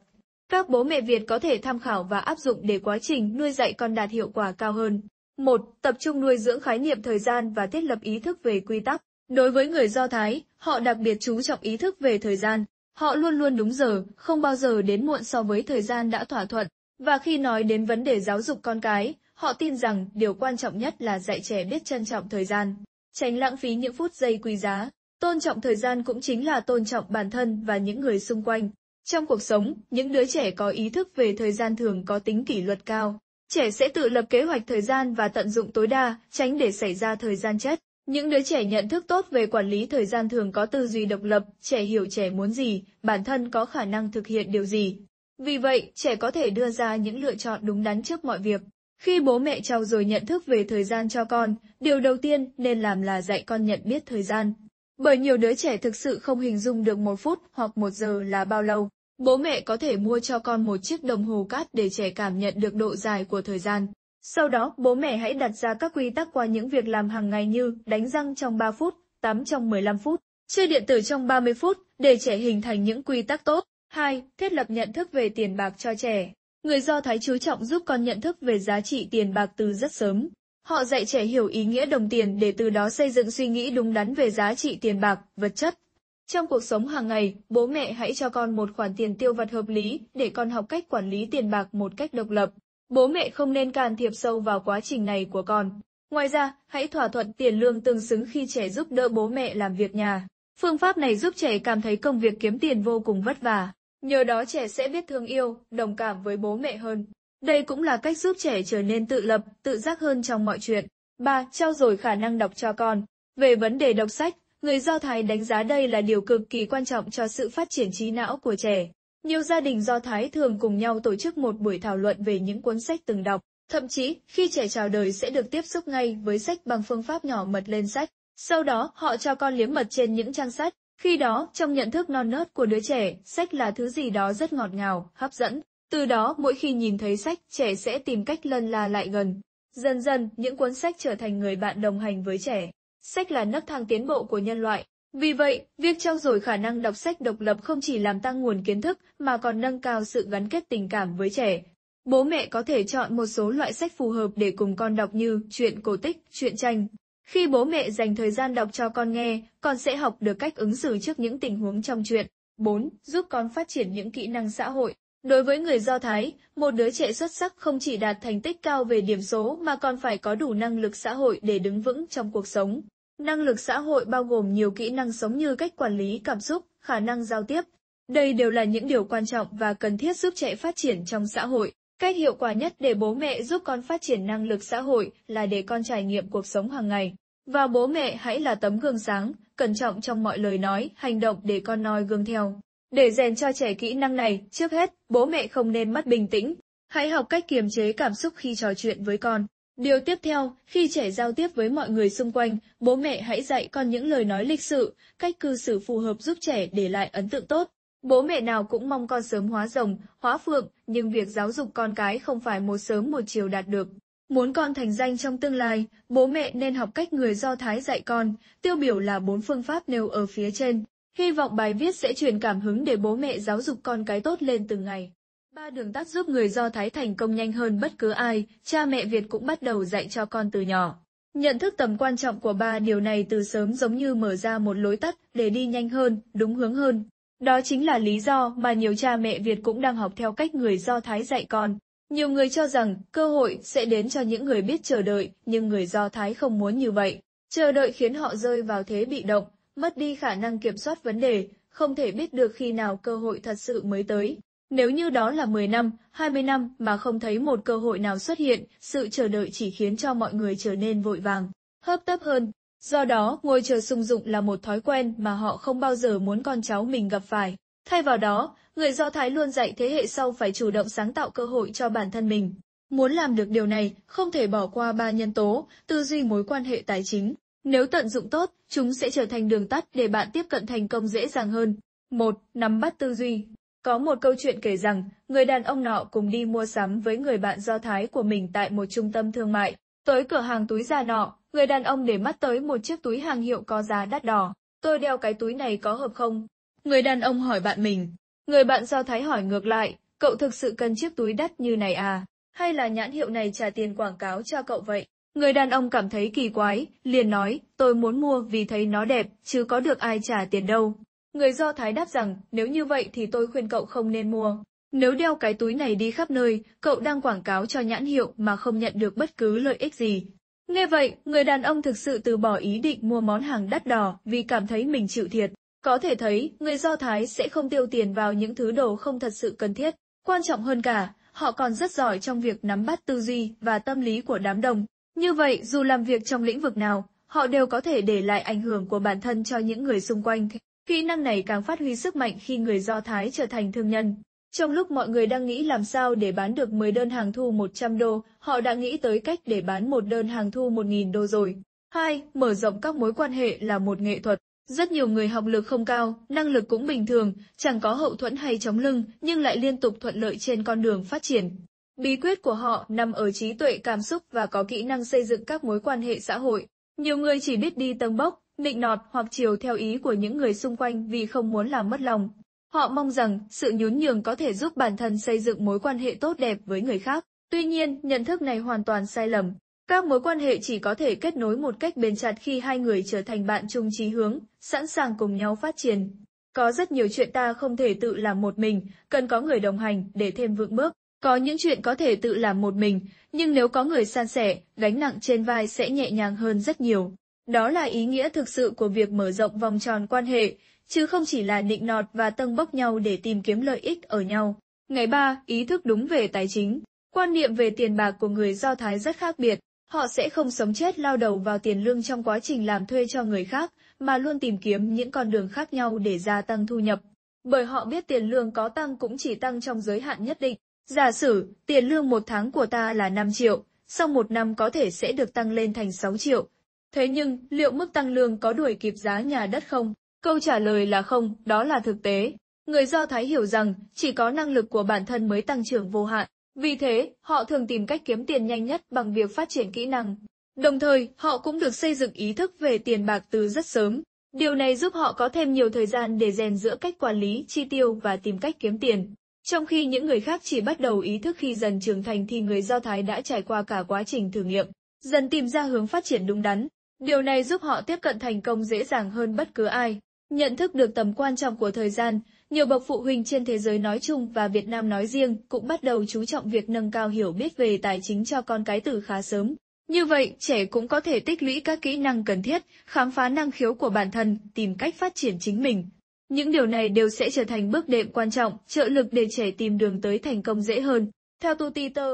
Các bố mẹ Việt có thể tham khảo và áp dụng để quá trình nuôi dạy con đạt hiệu quả cao hơn. 1. Tập trung nuôi dưỡng khái niệm thời gian và thiết lập ý thức về quy tắc. Đối với người Do Thái, họ đặc biệt chú trọng ý thức về thời gian. Họ luôn luôn đúng giờ, không bao giờ đến muộn so với thời gian đã thỏa thuận. Và khi nói đến vấn đề giáo dục con cái, họ tin rằng điều quan trọng nhất là dạy trẻ biết trân trọng thời gian tránh lãng phí những phút giây quý giá. Tôn trọng thời gian cũng chính là tôn trọng bản thân và những người xung quanh. Trong cuộc sống, những đứa trẻ có ý thức về thời gian thường có tính kỷ luật cao. Trẻ sẽ tự lập kế hoạch thời gian và tận dụng tối đa, tránh để xảy ra thời gian chất. Những đứa trẻ nhận thức tốt về quản lý thời gian thường có tư duy độc lập, trẻ hiểu trẻ muốn gì, bản thân có khả năng thực hiện điều gì. Vì vậy, trẻ có thể đưa ra những lựa chọn đúng đắn trước mọi việc. Khi bố mẹ trau rồi nhận thức về thời gian cho con, điều đầu tiên nên làm là dạy con nhận biết thời gian. Bởi nhiều đứa trẻ thực sự không hình dung được một phút hoặc một giờ là bao lâu. Bố mẹ có thể mua cho con một chiếc đồng hồ cát để trẻ cảm nhận được độ dài của thời gian. Sau đó, bố mẹ hãy đặt ra các quy tắc qua những việc làm hàng ngày như đánh răng trong 3 phút, tắm trong 15 phút, chơi điện tử trong 30 phút để trẻ hình thành những quy tắc tốt. 2. Thiết lập nhận thức về tiền bạc cho trẻ. Người Do Thái chú trọng giúp con nhận thức về giá trị tiền bạc từ rất sớm. Họ dạy trẻ hiểu ý nghĩa đồng tiền để từ đó xây dựng suy nghĩ đúng đắn về giá trị tiền bạc, vật chất. Trong cuộc sống hàng ngày, bố mẹ hãy cho con một khoản tiền tiêu vặt hợp lý để con học cách quản lý tiền bạc một cách độc lập. Bố mẹ không nên can thiệp sâu vào quá trình này của con. Ngoài ra, hãy thỏa thuận tiền lương tương xứng khi trẻ giúp đỡ bố mẹ làm việc nhà. Phương pháp này giúp trẻ cảm thấy công việc kiếm tiền vô cùng vất vả. Nhờ đó trẻ sẽ biết thương yêu, đồng cảm với bố mẹ hơn. Đây cũng là cách giúp trẻ trở nên tự lập, tự giác hơn trong mọi chuyện. 3. Trao dồi khả năng đọc cho con. Về vấn đề đọc sách, người Do Thái đánh giá đây là điều cực kỳ quan trọng cho sự phát triển trí não của trẻ. Nhiều gia đình Do Thái thường cùng nhau tổ chức một buổi thảo luận về những cuốn sách từng đọc. Thậm chí, khi trẻ chào đời sẽ được tiếp xúc ngay với sách bằng phương pháp nhỏ mật lên sách. Sau đó, họ cho con liếm mật trên những trang sách, khi đó, trong nhận thức non nớt của đứa trẻ, sách là thứ gì đó rất ngọt ngào, hấp dẫn. Từ đó, mỗi khi nhìn thấy sách, trẻ sẽ tìm cách lân la lại gần. Dần dần, những cuốn sách trở thành người bạn đồng hành với trẻ. Sách là nấc thang tiến bộ của nhân loại. Vì vậy, việc trau dồi khả năng đọc sách độc lập không chỉ làm tăng nguồn kiến thức mà còn nâng cao sự gắn kết tình cảm với trẻ. Bố mẹ có thể chọn một số loại sách phù hợp để cùng con đọc như truyện cổ tích, truyện tranh, khi bố mẹ dành thời gian đọc cho con nghe, con sẽ học được cách ứng xử trước những tình huống trong chuyện. 4. Giúp con phát triển những kỹ năng xã hội. Đối với người Do Thái, một đứa trẻ xuất sắc không chỉ đạt thành tích cao về điểm số mà còn phải có đủ năng lực xã hội để đứng vững trong cuộc sống. Năng lực xã hội bao gồm nhiều kỹ năng sống như cách quản lý cảm xúc, khả năng giao tiếp. Đây đều là những điều quan trọng và cần thiết giúp trẻ phát triển trong xã hội. Cách hiệu quả nhất để bố mẹ giúp con phát triển năng lực xã hội là để con trải nghiệm cuộc sống hàng ngày. Và bố mẹ hãy là tấm gương sáng, cẩn trọng trong mọi lời nói, hành động để con noi gương theo. Để rèn cho trẻ kỹ năng này, trước hết, bố mẹ không nên mất bình tĩnh. Hãy học cách kiềm chế cảm xúc khi trò chuyện với con. Điều tiếp theo, khi trẻ giao tiếp với mọi người xung quanh, bố mẹ hãy dạy con những lời nói lịch sự, cách cư xử phù hợp giúp trẻ để lại ấn tượng tốt. Bố mẹ nào cũng mong con sớm hóa rồng, hóa phượng, nhưng việc giáo dục con cái không phải một sớm một chiều đạt được. Muốn con thành danh trong tương lai, bố mẹ nên học cách người Do Thái dạy con, tiêu biểu là bốn phương pháp nêu ở phía trên. Hy vọng bài viết sẽ truyền cảm hứng để bố mẹ giáo dục con cái tốt lên từng ngày. Ba đường tắt giúp người Do Thái thành công nhanh hơn bất cứ ai, cha mẹ Việt cũng bắt đầu dạy cho con từ nhỏ. Nhận thức tầm quan trọng của ba điều này từ sớm giống như mở ra một lối tắt để đi nhanh hơn, đúng hướng hơn. Đó chính là lý do mà nhiều cha mẹ Việt cũng đang học theo cách người Do Thái dạy con. Nhiều người cho rằng cơ hội sẽ đến cho những người biết chờ đợi, nhưng người Do Thái không muốn như vậy. Chờ đợi khiến họ rơi vào thế bị động, mất đi khả năng kiểm soát vấn đề, không thể biết được khi nào cơ hội thật sự mới tới. Nếu như đó là 10 năm, 20 năm mà không thấy một cơ hội nào xuất hiện, sự chờ đợi chỉ khiến cho mọi người trở nên vội vàng, hấp tấp hơn, Do đó, ngồi chờ sung dụng là một thói quen mà họ không bao giờ muốn con cháu mình gặp phải. Thay vào đó, người Do Thái luôn dạy thế hệ sau phải chủ động sáng tạo cơ hội cho bản thân mình. Muốn làm được điều này, không thể bỏ qua ba nhân tố, tư duy mối quan hệ tài chính. Nếu tận dụng tốt, chúng sẽ trở thành đường tắt để bạn tiếp cận thành công dễ dàng hơn. 1. Nắm bắt tư duy Có một câu chuyện kể rằng, người đàn ông nọ cùng đi mua sắm với người bạn Do Thái của mình tại một trung tâm thương mại. Tới cửa hàng túi da nọ, Người đàn ông để mắt tới một chiếc túi hàng hiệu có giá đắt đỏ. Tôi đeo cái túi này có hợp không? Người đàn ông hỏi bạn mình. Người bạn do thái hỏi ngược lại, cậu thực sự cần chiếc túi đắt như này à? Hay là nhãn hiệu này trả tiền quảng cáo cho cậu vậy? Người đàn ông cảm thấy kỳ quái, liền nói, tôi muốn mua vì thấy nó đẹp, chứ có được ai trả tiền đâu. Người Do Thái đáp rằng, nếu như vậy thì tôi khuyên cậu không nên mua. Nếu đeo cái túi này đi khắp nơi, cậu đang quảng cáo cho nhãn hiệu mà không nhận được bất cứ lợi ích gì, Nghe vậy, người đàn ông thực sự từ bỏ ý định mua món hàng đắt đỏ vì cảm thấy mình chịu thiệt. Có thể thấy, người Do Thái sẽ không tiêu tiền vào những thứ đồ không thật sự cần thiết. Quan trọng hơn cả, họ còn rất giỏi trong việc nắm bắt tư duy và tâm lý của đám đông. Như vậy, dù làm việc trong lĩnh vực nào, họ đều có thể để lại ảnh hưởng của bản thân cho những người xung quanh. Kỹ năng này càng phát huy sức mạnh khi người Do Thái trở thành thương nhân. Trong lúc mọi người đang nghĩ làm sao để bán được 10 đơn hàng thu 100 đô, họ đã nghĩ tới cách để bán một đơn hàng thu 1.000 đô rồi. 2. Mở rộng các mối quan hệ là một nghệ thuật. Rất nhiều người học lực không cao, năng lực cũng bình thường, chẳng có hậu thuẫn hay chống lưng, nhưng lại liên tục thuận lợi trên con đường phát triển. Bí quyết của họ nằm ở trí tuệ cảm xúc và có kỹ năng xây dựng các mối quan hệ xã hội. Nhiều người chỉ biết đi tâng bốc, nịnh nọt hoặc chiều theo ý của những người xung quanh vì không muốn làm mất lòng, Họ mong rằng sự nhún nhường có thể giúp bản thân xây dựng mối quan hệ tốt đẹp với người khác. Tuy nhiên, nhận thức này hoàn toàn sai lầm. Các mối quan hệ chỉ có thể kết nối một cách bền chặt khi hai người trở thành bạn chung chí hướng, sẵn sàng cùng nhau phát triển. Có rất nhiều chuyện ta không thể tự làm một mình, cần có người đồng hành để thêm vững bước. Có những chuyện có thể tự làm một mình, nhưng nếu có người san sẻ, gánh nặng trên vai sẽ nhẹ nhàng hơn rất nhiều. Đó là ý nghĩa thực sự của việc mở rộng vòng tròn quan hệ, chứ không chỉ là định nọt và tâng bốc nhau để tìm kiếm lợi ích ở nhau. Ngày 3, ý thức đúng về tài chính. Quan niệm về tiền bạc của người Do Thái rất khác biệt. Họ sẽ không sống chết lao đầu vào tiền lương trong quá trình làm thuê cho người khác, mà luôn tìm kiếm những con đường khác nhau để gia tăng thu nhập. Bởi họ biết tiền lương có tăng cũng chỉ tăng trong giới hạn nhất định. Giả sử, tiền lương một tháng của ta là 5 triệu, sau một năm có thể sẽ được tăng lên thành 6 triệu. Thế nhưng, liệu mức tăng lương có đuổi kịp giá nhà đất không? Câu trả lời là không, đó là thực tế. Người Do Thái hiểu rằng, chỉ có năng lực của bản thân mới tăng trưởng vô hạn. Vì thế, họ thường tìm cách kiếm tiền nhanh nhất bằng việc phát triển kỹ năng. Đồng thời, họ cũng được xây dựng ý thức về tiền bạc từ rất sớm. Điều này giúp họ có thêm nhiều thời gian để rèn giữa cách quản lý, chi tiêu và tìm cách kiếm tiền. Trong khi những người khác chỉ bắt đầu ý thức khi dần trưởng thành thì người Do Thái đã trải qua cả quá trình thử nghiệm, dần tìm ra hướng phát triển đúng đắn. Điều này giúp họ tiếp cận thành công dễ dàng hơn bất cứ ai. Nhận thức được tầm quan trọng của thời gian, nhiều bậc phụ huynh trên thế giới nói chung và Việt Nam nói riêng cũng bắt đầu chú trọng việc nâng cao hiểu biết về tài chính cho con cái từ khá sớm. Như vậy, trẻ cũng có thể tích lũy các kỹ năng cần thiết, khám phá năng khiếu của bản thân, tìm cách phát triển chính mình. Những điều này đều sẽ trở thành bước đệm quan trọng, trợ lực để trẻ tìm đường tới thành công dễ hơn. Theo tu Titer,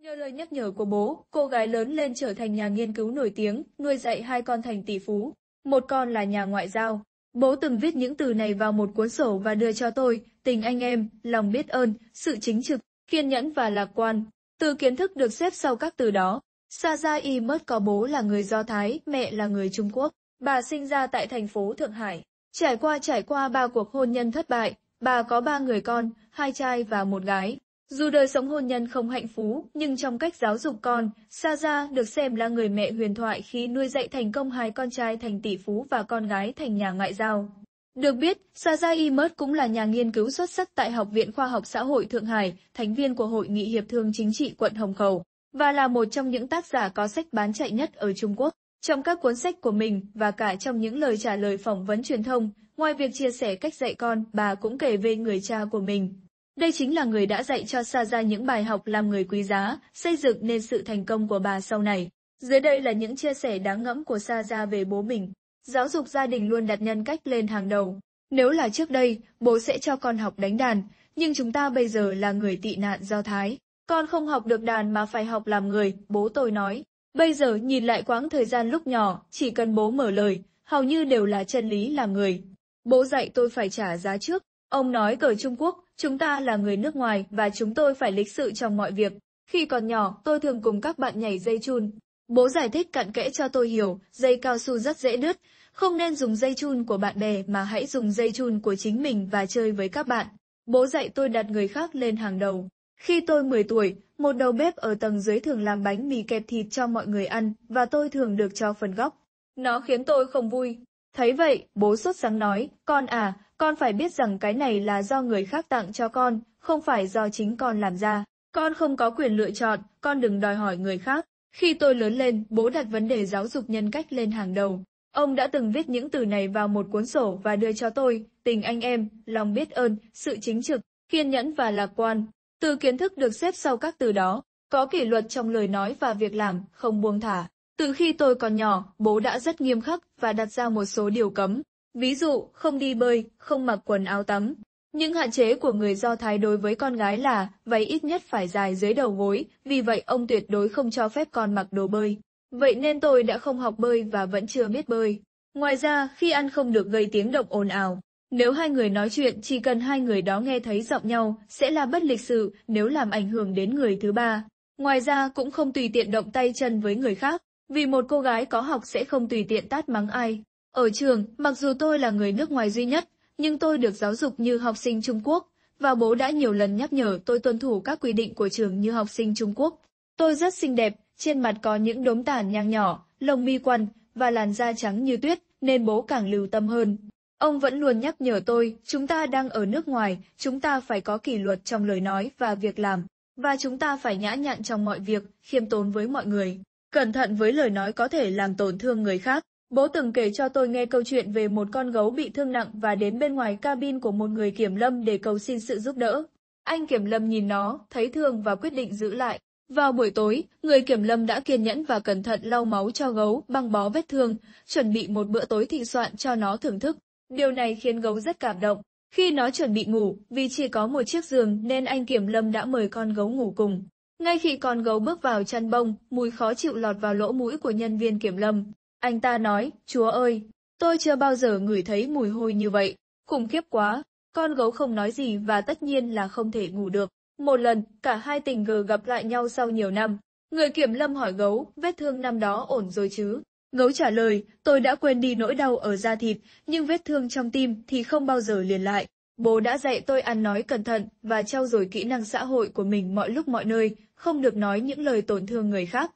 nhờ lời nhắc nhở của bố, cô gái lớn lên trở thành nhà nghiên cứu nổi tiếng, nuôi dạy hai con thành tỷ phú. Một con là nhà ngoại giao, Bố từng viết những từ này vào một cuốn sổ và đưa cho tôi, tình anh em, lòng biết ơn, sự chính trực, kiên nhẫn và lạc quan. Từ kiến thức được xếp sau các từ đó, Saza Y mất có bố là người Do Thái, mẹ là người Trung Quốc. Bà sinh ra tại thành phố Thượng Hải. Trải qua trải qua ba cuộc hôn nhân thất bại, bà có ba người con, hai trai và một gái. Dù đời sống hôn nhân không hạnh phú, nhưng trong cách giáo dục con, Saza được xem là người mẹ huyền thoại khi nuôi dạy thành công hai con trai thành tỷ phú và con gái thành nhà ngoại giao. Được biết, Saza Imert cũng là nhà nghiên cứu xuất sắc tại Học viện Khoa học Xã hội Thượng Hải, thành viên của Hội nghị Hiệp thương Chính trị quận Hồng Cầu, và là một trong những tác giả có sách bán chạy nhất ở Trung Quốc. Trong các cuốn sách của mình và cả trong những lời trả lời phỏng vấn truyền thông, ngoài việc chia sẻ cách dạy con, bà cũng kể về người cha của mình. Đây chính là người đã dạy cho Sa ra những bài học làm người quý giá, xây dựng nên sự thành công của bà sau này. Dưới đây là những chia sẻ đáng ngẫm của Sa ra về bố mình. Giáo dục gia đình luôn đặt nhân cách lên hàng đầu. Nếu là trước đây, bố sẽ cho con học đánh đàn, nhưng chúng ta bây giờ là người tị nạn do Thái. Con không học được đàn mà phải học làm người, bố tôi nói. Bây giờ nhìn lại quãng thời gian lúc nhỏ, chỉ cần bố mở lời, hầu như đều là chân lý làm người. Bố dạy tôi phải trả giá trước. Ông nói ở Trung Quốc, Chúng ta là người nước ngoài và chúng tôi phải lịch sự trong mọi việc. Khi còn nhỏ, tôi thường cùng các bạn nhảy dây chun. Bố giải thích cặn kẽ cho tôi hiểu, dây cao su rất dễ đứt, không nên dùng dây chun của bạn bè mà hãy dùng dây chun của chính mình và chơi với các bạn. Bố dạy tôi đặt người khác lên hàng đầu. Khi tôi 10 tuổi, một đầu bếp ở tầng dưới thường làm bánh mì kẹp thịt cho mọi người ăn và tôi thường được cho phần góc. Nó khiến tôi không vui. Thấy vậy, bố sốt sáng nói, con à, con phải biết rằng cái này là do người khác tặng cho con, không phải do chính con làm ra. Con không có quyền lựa chọn, con đừng đòi hỏi người khác. Khi tôi lớn lên, bố đặt vấn đề giáo dục nhân cách lên hàng đầu. Ông đã từng viết những từ này vào một cuốn sổ và đưa cho tôi, tình anh em, lòng biết ơn, sự chính trực, kiên nhẫn và lạc quan. Từ kiến thức được xếp sau các từ đó, có kỷ luật trong lời nói và việc làm, không buông thả. Từ khi tôi còn nhỏ, bố đã rất nghiêm khắc và đặt ra một số điều cấm, Ví dụ, không đi bơi, không mặc quần áo tắm. Những hạn chế của người Do Thái đối với con gái là váy ít nhất phải dài dưới đầu gối, vì vậy ông tuyệt đối không cho phép con mặc đồ bơi. Vậy nên tôi đã không học bơi và vẫn chưa biết bơi. Ngoài ra, khi ăn không được gây tiếng động ồn ào. Nếu hai người nói chuyện, chỉ cần hai người đó nghe thấy giọng nhau, sẽ là bất lịch sự nếu làm ảnh hưởng đến người thứ ba. Ngoài ra, cũng không tùy tiện động tay chân với người khác, vì một cô gái có học sẽ không tùy tiện tát mắng ai, ở trường, mặc dù tôi là người nước ngoài duy nhất, nhưng tôi được giáo dục như học sinh Trung Quốc, và bố đã nhiều lần nhắc nhở tôi tuân thủ các quy định của trường như học sinh Trung Quốc. Tôi rất xinh đẹp, trên mặt có những đốm tàn nhang nhỏ, lông mi quăn và làn da trắng như tuyết, nên bố càng lưu tâm hơn. Ông vẫn luôn nhắc nhở tôi, chúng ta đang ở nước ngoài, chúng ta phải có kỷ luật trong lời nói và việc làm, và chúng ta phải nhã nhặn trong mọi việc, khiêm tốn với mọi người. Cẩn thận với lời nói có thể làm tổn thương người khác. Bố từng kể cho tôi nghe câu chuyện về một con gấu bị thương nặng và đến bên ngoài cabin của một người kiểm lâm để cầu xin sự giúp đỡ. Anh kiểm lâm nhìn nó, thấy thương và quyết định giữ lại. Vào buổi tối, người kiểm lâm đã kiên nhẫn và cẩn thận lau máu cho gấu, băng bó vết thương, chuẩn bị một bữa tối thịnh soạn cho nó thưởng thức. Điều này khiến gấu rất cảm động. Khi nó chuẩn bị ngủ, vì chỉ có một chiếc giường nên anh kiểm lâm đã mời con gấu ngủ cùng. Ngay khi con gấu bước vào chăn bông, mùi khó chịu lọt vào lỗ mũi của nhân viên kiểm lâm. Anh ta nói, Chúa ơi, tôi chưa bao giờ ngửi thấy mùi hôi như vậy, khủng khiếp quá, con gấu không nói gì và tất nhiên là không thể ngủ được. Một lần, cả hai tình gờ gặp lại nhau sau nhiều năm. Người kiểm lâm hỏi gấu, vết thương năm đó ổn rồi chứ? Gấu trả lời, tôi đã quên đi nỗi đau ở da thịt, nhưng vết thương trong tim thì không bao giờ liền lại. Bố đã dạy tôi ăn nói cẩn thận và trau dồi kỹ năng xã hội của mình mọi lúc mọi nơi, không được nói những lời tổn thương người khác,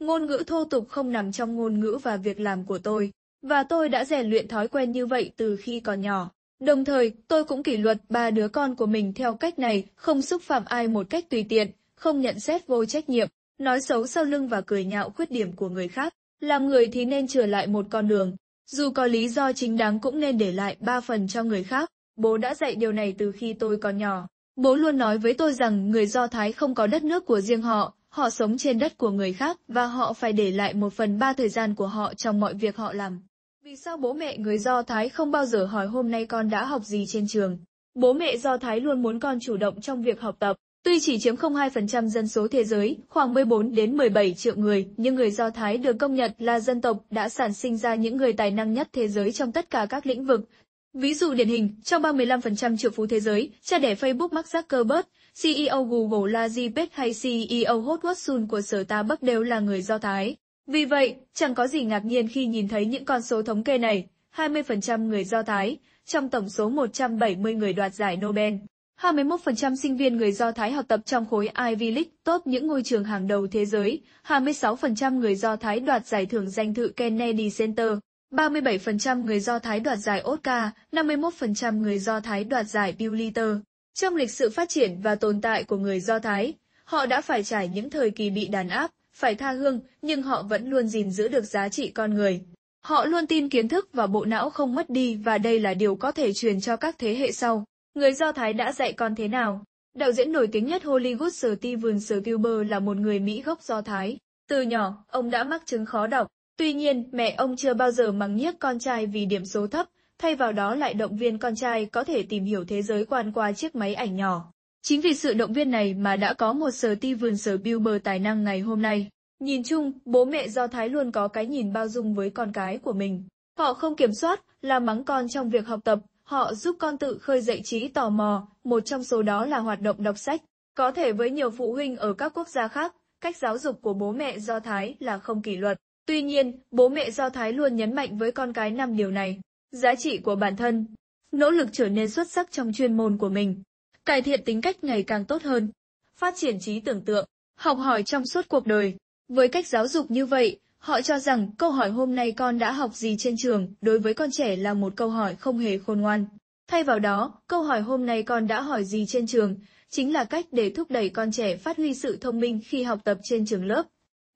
Ngôn ngữ thô tục không nằm trong ngôn ngữ và việc làm của tôi, và tôi đã rèn luyện thói quen như vậy từ khi còn nhỏ. Đồng thời, tôi cũng kỷ luật ba đứa con của mình theo cách này, không xúc phạm ai một cách tùy tiện, không nhận xét vô trách nhiệm, nói xấu sau lưng và cười nhạo khuyết điểm của người khác. Làm người thì nên trở lại một con đường, dù có lý do chính đáng cũng nên để lại ba phần cho người khác. Bố đã dạy điều này từ khi tôi còn nhỏ. Bố luôn nói với tôi rằng người Do Thái không có đất nước của riêng họ, Họ sống trên đất của người khác và họ phải để lại một phần ba thời gian của họ trong mọi việc họ làm. Vì sao bố mẹ người Do Thái không bao giờ hỏi hôm nay con đã học gì trên trường? Bố mẹ Do Thái luôn muốn con chủ động trong việc học tập. Tuy chỉ chiếm 0,2% dân số thế giới, khoảng 14 đến 17 triệu người, nhưng người Do Thái được công nhận là dân tộc đã sản sinh ra những người tài năng nhất thế giới trong tất cả các lĩnh vực. Ví dụ điển hình, trong 35% triệu phú thế giới, cha đẻ Facebook Mark Zuckerberg CEO Google Larry Page hay CEO Hot Watson của sở ta Bắc đều là người Do Thái. Vì vậy, chẳng có gì ngạc nhiên khi nhìn thấy những con số thống kê này, 20% người Do Thái, trong tổng số 170 người đoạt giải Nobel. 21% sinh viên người Do Thái học tập trong khối Ivy League, top những ngôi trường hàng đầu thế giới, 26% người Do Thái đoạt giải thưởng danh thự Kennedy Center, 37% người Do Thái đoạt giải Oscar, 51% người Do Thái đoạt giải Pulitzer. Trong lịch sử phát triển và tồn tại của người Do Thái, họ đã phải trải những thời kỳ bị đàn áp, phải tha hương, nhưng họ vẫn luôn gìn giữ được giá trị con người. Họ luôn tin kiến thức và bộ não không mất đi và đây là điều có thể truyền cho các thế hệ sau. Người Do Thái đã dạy con thế nào? Đạo diễn nổi tiếng nhất Hollywood Steven Spielberg là một người Mỹ gốc Do Thái. Từ nhỏ, ông đã mắc chứng khó đọc. Tuy nhiên, mẹ ông chưa bao giờ mắng nhiếc con trai vì điểm số thấp, thay vào đó lại động viên con trai có thể tìm hiểu thế giới quan qua chiếc máy ảnh nhỏ. Chính vì sự động viên này mà đã có một sở ti vườn sở Bilber tài năng ngày hôm nay. Nhìn chung, bố mẹ Do Thái luôn có cái nhìn bao dung với con cái của mình. Họ không kiểm soát, là mắng con trong việc học tập, họ giúp con tự khơi dậy trí tò mò, một trong số đó là hoạt động đọc sách. Có thể với nhiều phụ huynh ở các quốc gia khác, cách giáo dục của bố mẹ Do Thái là không kỷ luật. Tuy nhiên, bố mẹ Do Thái luôn nhấn mạnh với con cái năm điều này giá trị của bản thân, nỗ lực trở nên xuất sắc trong chuyên môn của mình, cải thiện tính cách ngày càng tốt hơn, phát triển trí tưởng tượng, học hỏi trong suốt cuộc đời. Với cách giáo dục như vậy, họ cho rằng câu hỏi hôm nay con đã học gì trên trường đối với con trẻ là một câu hỏi không hề khôn ngoan. Thay vào đó, câu hỏi hôm nay con đã hỏi gì trên trường chính là cách để thúc đẩy con trẻ phát huy sự thông minh khi học tập trên trường lớp.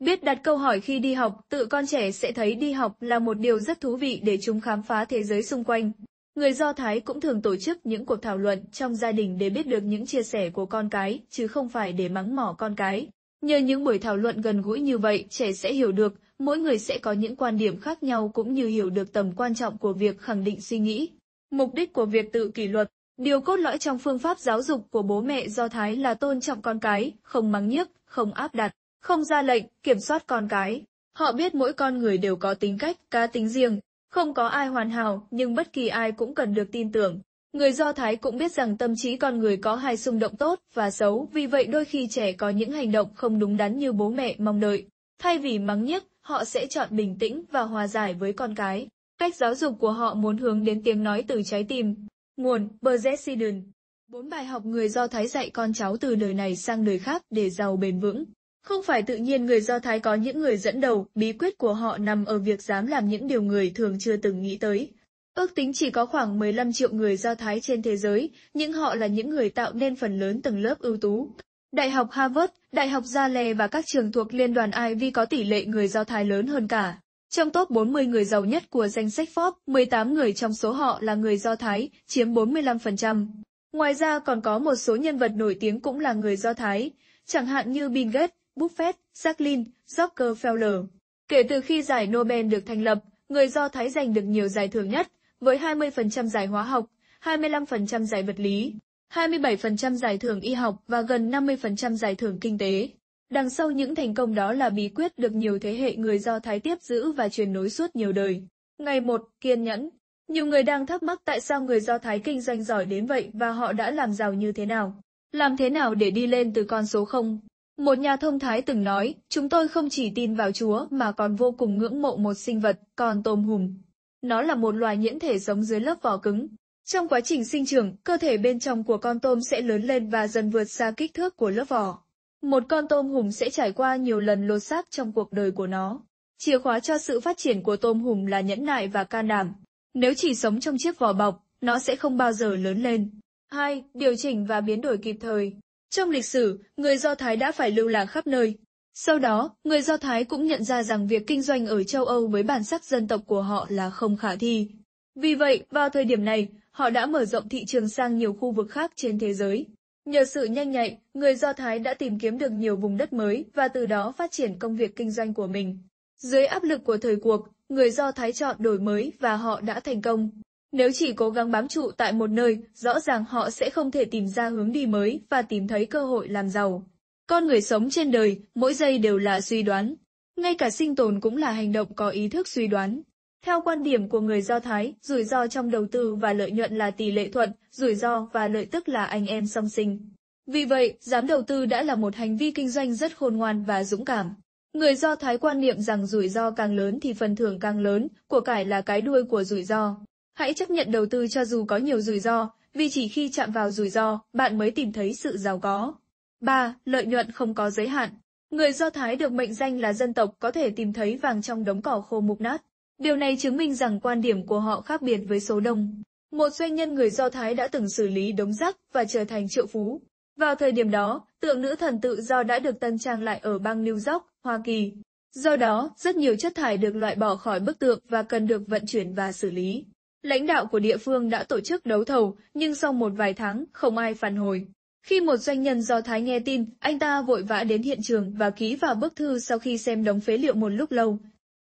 Biết đặt câu hỏi khi đi học, tự con trẻ sẽ thấy đi học là một điều rất thú vị để chúng khám phá thế giới xung quanh. Người Do Thái cũng thường tổ chức những cuộc thảo luận trong gia đình để biết được những chia sẻ của con cái, chứ không phải để mắng mỏ con cái. Nhờ những buổi thảo luận gần gũi như vậy, trẻ sẽ hiểu được, mỗi người sẽ có những quan điểm khác nhau cũng như hiểu được tầm quan trọng của việc khẳng định suy nghĩ. Mục đích của việc tự kỷ luật Điều cốt lõi trong phương pháp giáo dục của bố mẹ Do Thái là tôn trọng con cái, không mắng nhiếc, không áp đặt không ra lệnh, kiểm soát con cái. Họ biết mỗi con người đều có tính cách, cá tính riêng, không có ai hoàn hảo, nhưng bất kỳ ai cũng cần được tin tưởng. Người Do Thái cũng biết rằng tâm trí con người có hai xung động tốt và xấu, vì vậy đôi khi trẻ có những hành động không đúng đắn như bố mẹ mong đợi. Thay vì mắng nhiếc, họ sẽ chọn bình tĩnh và hòa giải với con cái. Cách giáo dục của họ muốn hướng đến tiếng nói từ trái tim. Nguồn, Bergesiden. Bốn bài học người Do Thái dạy con cháu từ đời này sang đời khác để giàu bền vững. Không phải tự nhiên người Do Thái có những người dẫn đầu, bí quyết của họ nằm ở việc dám làm những điều người thường chưa từng nghĩ tới. Ước tính chỉ có khoảng 15 triệu người Do Thái trên thế giới, nhưng họ là những người tạo nên phần lớn tầng lớp ưu tú. Đại học Harvard, Đại học Yale và các trường thuộc Liên đoàn Ivy có tỷ lệ người Do Thái lớn hơn cả. Trong top 40 người giàu nhất của danh sách Forbes, 18 người trong số họ là người Do Thái, chiếm 45%. Ngoài ra còn có một số nhân vật nổi tiếng cũng là người Do Thái, chẳng hạn như Bill Gates, Buffett, Jacqueline, Rockefeller. Kể từ khi giải Nobel được thành lập, người Do Thái giành được nhiều giải thưởng nhất, với 20% giải hóa học, 25% giải vật lý, 27% giải thưởng y học và gần 50% giải thưởng kinh tế. Đằng sau những thành công đó là bí quyết được nhiều thế hệ người Do Thái tiếp giữ và truyền nối suốt nhiều đời. Ngày 1. Kiên nhẫn Nhiều người đang thắc mắc tại sao người Do Thái kinh doanh giỏi đến vậy và họ đã làm giàu như thế nào. Làm thế nào để đi lên từ con số 0 một nhà thông thái từng nói, chúng tôi không chỉ tin vào Chúa mà còn vô cùng ngưỡng mộ một sinh vật, còn tôm hùm. Nó là một loài nhiễn thể sống dưới lớp vỏ cứng. Trong quá trình sinh trưởng, cơ thể bên trong của con tôm sẽ lớn lên và dần vượt xa kích thước của lớp vỏ. Một con tôm hùm sẽ trải qua nhiều lần lột xác trong cuộc đời của nó. Chìa khóa cho sự phát triển của tôm hùm là nhẫn nại và can đảm. Nếu chỉ sống trong chiếc vỏ bọc, nó sẽ không bao giờ lớn lên. 2. Điều chỉnh và biến đổi kịp thời. Trong lịch sử, người Do Thái đã phải lưu lạc khắp nơi. Sau đó, người Do Thái cũng nhận ra rằng việc kinh doanh ở châu Âu với bản sắc dân tộc của họ là không khả thi. Vì vậy, vào thời điểm này, họ đã mở rộng thị trường sang nhiều khu vực khác trên thế giới. Nhờ sự nhanh nhạy, người Do Thái đã tìm kiếm được nhiều vùng đất mới và từ đó phát triển công việc kinh doanh của mình. Dưới áp lực của thời cuộc, người Do Thái chọn đổi mới và họ đã thành công. Nếu chỉ cố gắng bám trụ tại một nơi, rõ ràng họ sẽ không thể tìm ra hướng đi mới và tìm thấy cơ hội làm giàu. Con người sống trên đời, mỗi giây đều là suy đoán. Ngay cả sinh tồn cũng là hành động có ý thức suy đoán. Theo quan điểm của người Do Thái, rủi ro trong đầu tư và lợi nhuận là tỷ lệ thuận, rủi ro và lợi tức là anh em song sinh. Vì vậy, dám đầu tư đã là một hành vi kinh doanh rất khôn ngoan và dũng cảm. Người Do Thái quan niệm rằng rủi ro càng lớn thì phần thưởng càng lớn, của cải là cái đuôi của rủi ro. Hãy chấp nhận đầu tư cho dù có nhiều rủi ro, vì chỉ khi chạm vào rủi ro, bạn mới tìm thấy sự giàu có. 3. Lợi nhuận không có giới hạn. Người Do Thái được mệnh danh là dân tộc có thể tìm thấy vàng trong đống cỏ khô mục nát. Điều này chứng minh rằng quan điểm của họ khác biệt với số đông. Một doanh nhân người Do Thái đã từng xử lý đống rác và trở thành triệu phú. Vào thời điểm đó, tượng nữ thần tự do đã được tân trang lại ở bang New York, Hoa Kỳ. Do đó, rất nhiều chất thải được loại bỏ khỏi bức tượng và cần được vận chuyển và xử lý. Lãnh đạo của địa phương đã tổ chức đấu thầu, nhưng sau một vài tháng, không ai phản hồi. Khi một doanh nhân do Thái nghe tin, anh ta vội vã đến hiện trường và ký vào bức thư sau khi xem đóng phế liệu một lúc lâu.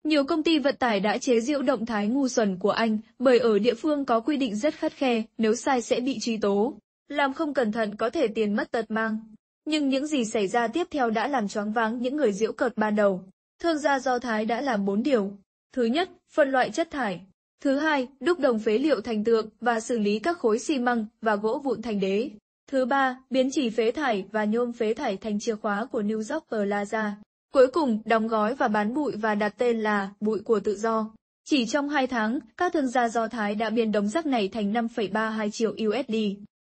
Nhiều công ty vận tải đã chế giễu động thái ngu xuẩn của anh, bởi ở địa phương có quy định rất khắt khe, nếu sai sẽ bị truy tố. Làm không cẩn thận có thể tiền mất tật mang. Nhưng những gì xảy ra tiếp theo đã làm choáng váng những người diễu cợt ban đầu. Thương gia Do Thái đã làm bốn điều. Thứ nhất, phân loại chất thải. Thứ hai, đúc đồng phế liệu thành tượng và xử lý các khối xi măng và gỗ vụn thành đế. Thứ ba, biến chỉ phế thải và nhôm phế thải thành chìa khóa của New York Plaza. Cuối cùng, đóng gói và bán bụi và đặt tên là bụi của tự do. Chỉ trong hai tháng, các thương gia Do Thái đã biến đống rác này thành 5,32 triệu USD.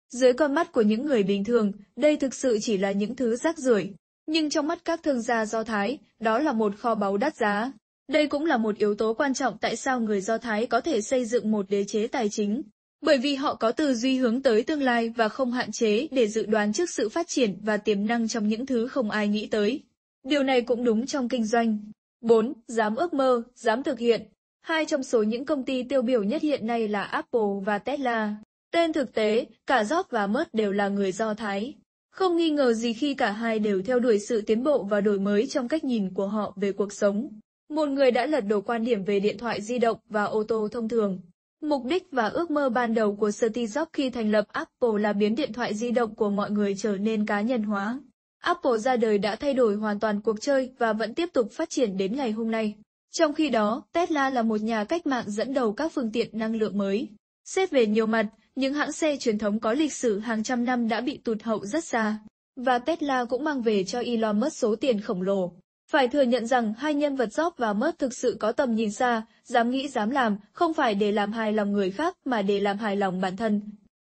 Dưới con mắt của những người bình thường, đây thực sự chỉ là những thứ rác rưởi. Nhưng trong mắt các thương gia Do Thái, đó là một kho báu đắt giá. Đây cũng là một yếu tố quan trọng tại sao người Do Thái có thể xây dựng một đế chế tài chính, bởi vì họ có tư duy hướng tới tương lai và không hạn chế để dự đoán trước sự phát triển và tiềm năng trong những thứ không ai nghĩ tới. Điều này cũng đúng trong kinh doanh. 4. Dám ước mơ, dám thực hiện. Hai trong số những công ty tiêu biểu nhất hiện nay là Apple và Tesla. Tên thực tế, cả Jobs và mert đều là người Do Thái. Không nghi ngờ gì khi cả hai đều theo đuổi sự tiến bộ và đổi mới trong cách nhìn của họ về cuộc sống. Một người đã lật đổ quan điểm về điện thoại di động và ô tô thông thường. Mục đích và ước mơ ban đầu của Steve Jobs khi thành lập Apple là biến điện thoại di động của mọi người trở nên cá nhân hóa. Apple ra đời đã thay đổi hoàn toàn cuộc chơi và vẫn tiếp tục phát triển đến ngày hôm nay. Trong khi đó, Tesla là một nhà cách mạng dẫn đầu các phương tiện năng lượng mới. Xét về nhiều mặt, những hãng xe truyền thống có lịch sử hàng trăm năm đã bị tụt hậu rất xa. Và Tesla cũng mang về cho Elon Musk số tiền khổng lồ. Phải thừa nhận rằng hai nhân vật Job và Mớt thực sự có tầm nhìn xa, dám nghĩ dám làm, không phải để làm hài lòng người khác mà để làm hài lòng bản thân.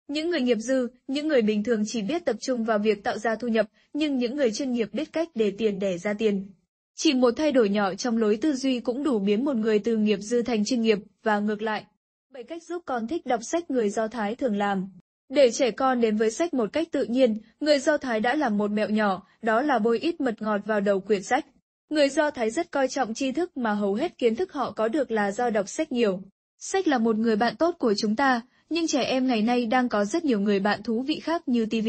Những người nghiệp dư, những người bình thường chỉ biết tập trung vào việc tạo ra thu nhập, nhưng những người chuyên nghiệp biết cách để tiền đẻ ra tiền. Chỉ một thay đổi nhỏ trong lối tư duy cũng đủ biến một người từ nghiệp dư thành chuyên nghiệp, và ngược lại. Bảy cách giúp con thích đọc sách người Do Thái thường làm. Để trẻ con đến với sách một cách tự nhiên, người Do Thái đã làm một mẹo nhỏ, đó là bôi ít mật ngọt vào đầu quyển sách. Người Do Thái rất coi trọng tri thức mà hầu hết kiến thức họ có được là do đọc sách nhiều. Sách là một người bạn tốt của chúng ta, nhưng trẻ em ngày nay đang có rất nhiều người bạn thú vị khác như TV,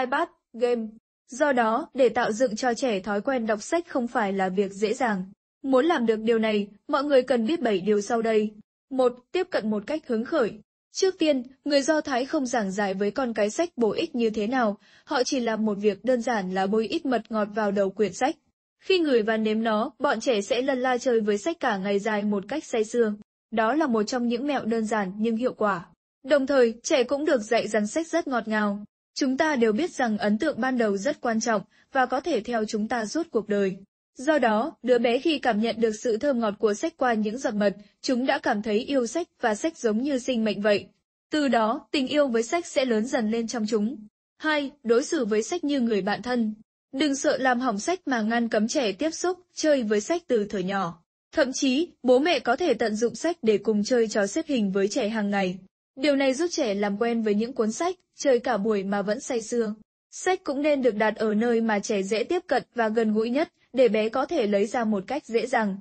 iPad, game. Do đó, để tạo dựng cho trẻ thói quen đọc sách không phải là việc dễ dàng. Muốn làm được điều này, mọi người cần biết 7 điều sau đây. 1. Tiếp cận một cách hứng khởi. Trước tiên, người Do Thái không giảng giải với con cái sách bổ ích như thế nào, họ chỉ làm một việc đơn giản là bôi ít mật ngọt vào đầu quyển sách. Khi người và nếm nó, bọn trẻ sẽ lần la chơi với sách cả ngày dài một cách say sương. Đó là một trong những mẹo đơn giản nhưng hiệu quả. Đồng thời, trẻ cũng được dạy rằng sách rất ngọt ngào. Chúng ta đều biết rằng ấn tượng ban đầu rất quan trọng và có thể theo chúng ta suốt cuộc đời. Do đó, đứa bé khi cảm nhận được sự thơm ngọt của sách qua những giọt mật, chúng đã cảm thấy yêu sách và sách giống như sinh mệnh vậy. Từ đó, tình yêu với sách sẽ lớn dần lên trong chúng. 2. Đối xử với sách như người bạn thân. Đừng sợ làm hỏng sách mà ngăn cấm trẻ tiếp xúc, chơi với sách từ thời nhỏ. Thậm chí, bố mẹ có thể tận dụng sách để cùng chơi trò xếp hình với trẻ hàng ngày. Điều này giúp trẻ làm quen với những cuốn sách, chơi cả buổi mà vẫn say sưa. Sách cũng nên được đặt ở nơi mà trẻ dễ tiếp cận và gần gũi nhất, để bé có thể lấy ra một cách dễ dàng.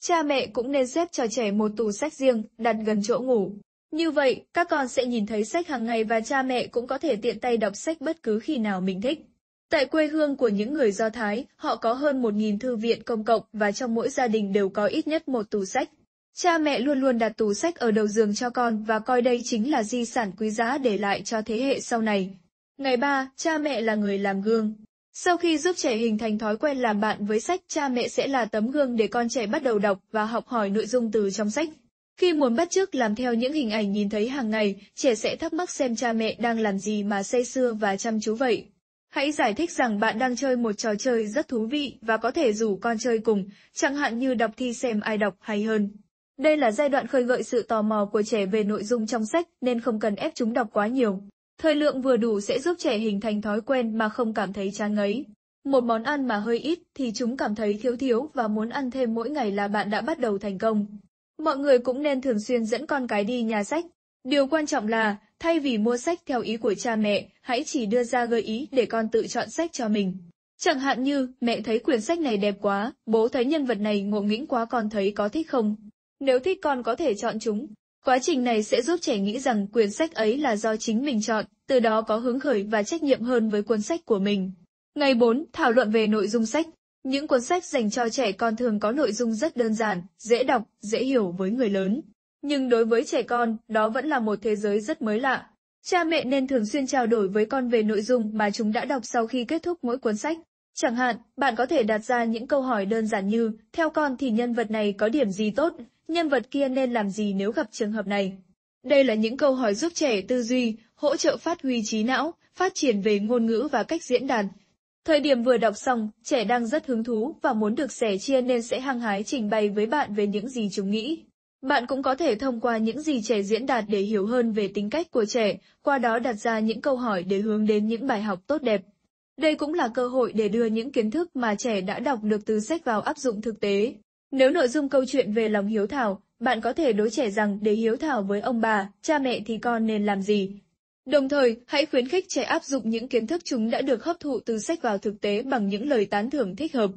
Cha mẹ cũng nên xếp cho trẻ một tủ sách riêng, đặt gần chỗ ngủ. Như vậy, các con sẽ nhìn thấy sách hàng ngày và cha mẹ cũng có thể tiện tay đọc sách bất cứ khi nào mình thích. Tại quê hương của những người Do Thái, họ có hơn 1.000 thư viện công cộng và trong mỗi gia đình đều có ít nhất một tủ sách. Cha mẹ luôn luôn đặt tủ sách ở đầu giường cho con và coi đây chính là di sản quý giá để lại cho thế hệ sau này. Ngày ba, cha mẹ là người làm gương. Sau khi giúp trẻ hình thành thói quen làm bạn với sách, cha mẹ sẽ là tấm gương để con trẻ bắt đầu đọc và học hỏi nội dung từ trong sách. Khi muốn bắt chước làm theo những hình ảnh nhìn thấy hàng ngày, trẻ sẽ thắc mắc xem cha mẹ đang làm gì mà say sưa và chăm chú vậy. Hãy giải thích rằng bạn đang chơi một trò chơi rất thú vị và có thể rủ con chơi cùng, chẳng hạn như đọc thi xem ai đọc hay hơn. Đây là giai đoạn khơi gợi sự tò mò của trẻ về nội dung trong sách nên không cần ép chúng đọc quá nhiều. Thời lượng vừa đủ sẽ giúp trẻ hình thành thói quen mà không cảm thấy chán ngấy. Một món ăn mà hơi ít thì chúng cảm thấy thiếu thiếu và muốn ăn thêm mỗi ngày là bạn đã bắt đầu thành công. Mọi người cũng nên thường xuyên dẫn con cái đi nhà sách Điều quan trọng là, thay vì mua sách theo ý của cha mẹ, hãy chỉ đưa ra gợi ý để con tự chọn sách cho mình. Chẳng hạn như, mẹ thấy quyển sách này đẹp quá, bố thấy nhân vật này ngộ nghĩnh quá con thấy có thích không? Nếu thích con có thể chọn chúng. Quá trình này sẽ giúp trẻ nghĩ rằng quyển sách ấy là do chính mình chọn, từ đó có hứng khởi và trách nhiệm hơn với cuốn sách của mình. Ngày 4. Thảo luận về nội dung sách Những cuốn sách dành cho trẻ con thường có nội dung rất đơn giản, dễ đọc, dễ hiểu với người lớn nhưng đối với trẻ con, đó vẫn là một thế giới rất mới lạ. Cha mẹ nên thường xuyên trao đổi với con về nội dung mà chúng đã đọc sau khi kết thúc mỗi cuốn sách. Chẳng hạn, bạn có thể đặt ra những câu hỏi đơn giản như, theo con thì nhân vật này có điểm gì tốt, nhân vật kia nên làm gì nếu gặp trường hợp này. Đây là những câu hỏi giúp trẻ tư duy, hỗ trợ phát huy trí não, phát triển về ngôn ngữ và cách diễn đàn. Thời điểm vừa đọc xong, trẻ đang rất hứng thú và muốn được sẻ chia nên sẽ hăng hái trình bày với bạn về những gì chúng nghĩ. Bạn cũng có thể thông qua những gì trẻ diễn đạt để hiểu hơn về tính cách của trẻ, qua đó đặt ra những câu hỏi để hướng đến những bài học tốt đẹp. Đây cũng là cơ hội để đưa những kiến thức mà trẻ đã đọc được từ sách vào áp dụng thực tế. Nếu nội dung câu chuyện về lòng hiếu thảo, bạn có thể đối trẻ rằng để hiếu thảo với ông bà, cha mẹ thì con nên làm gì. Đồng thời, hãy khuyến khích trẻ áp dụng những kiến thức chúng đã được hấp thụ từ sách vào thực tế bằng những lời tán thưởng thích hợp.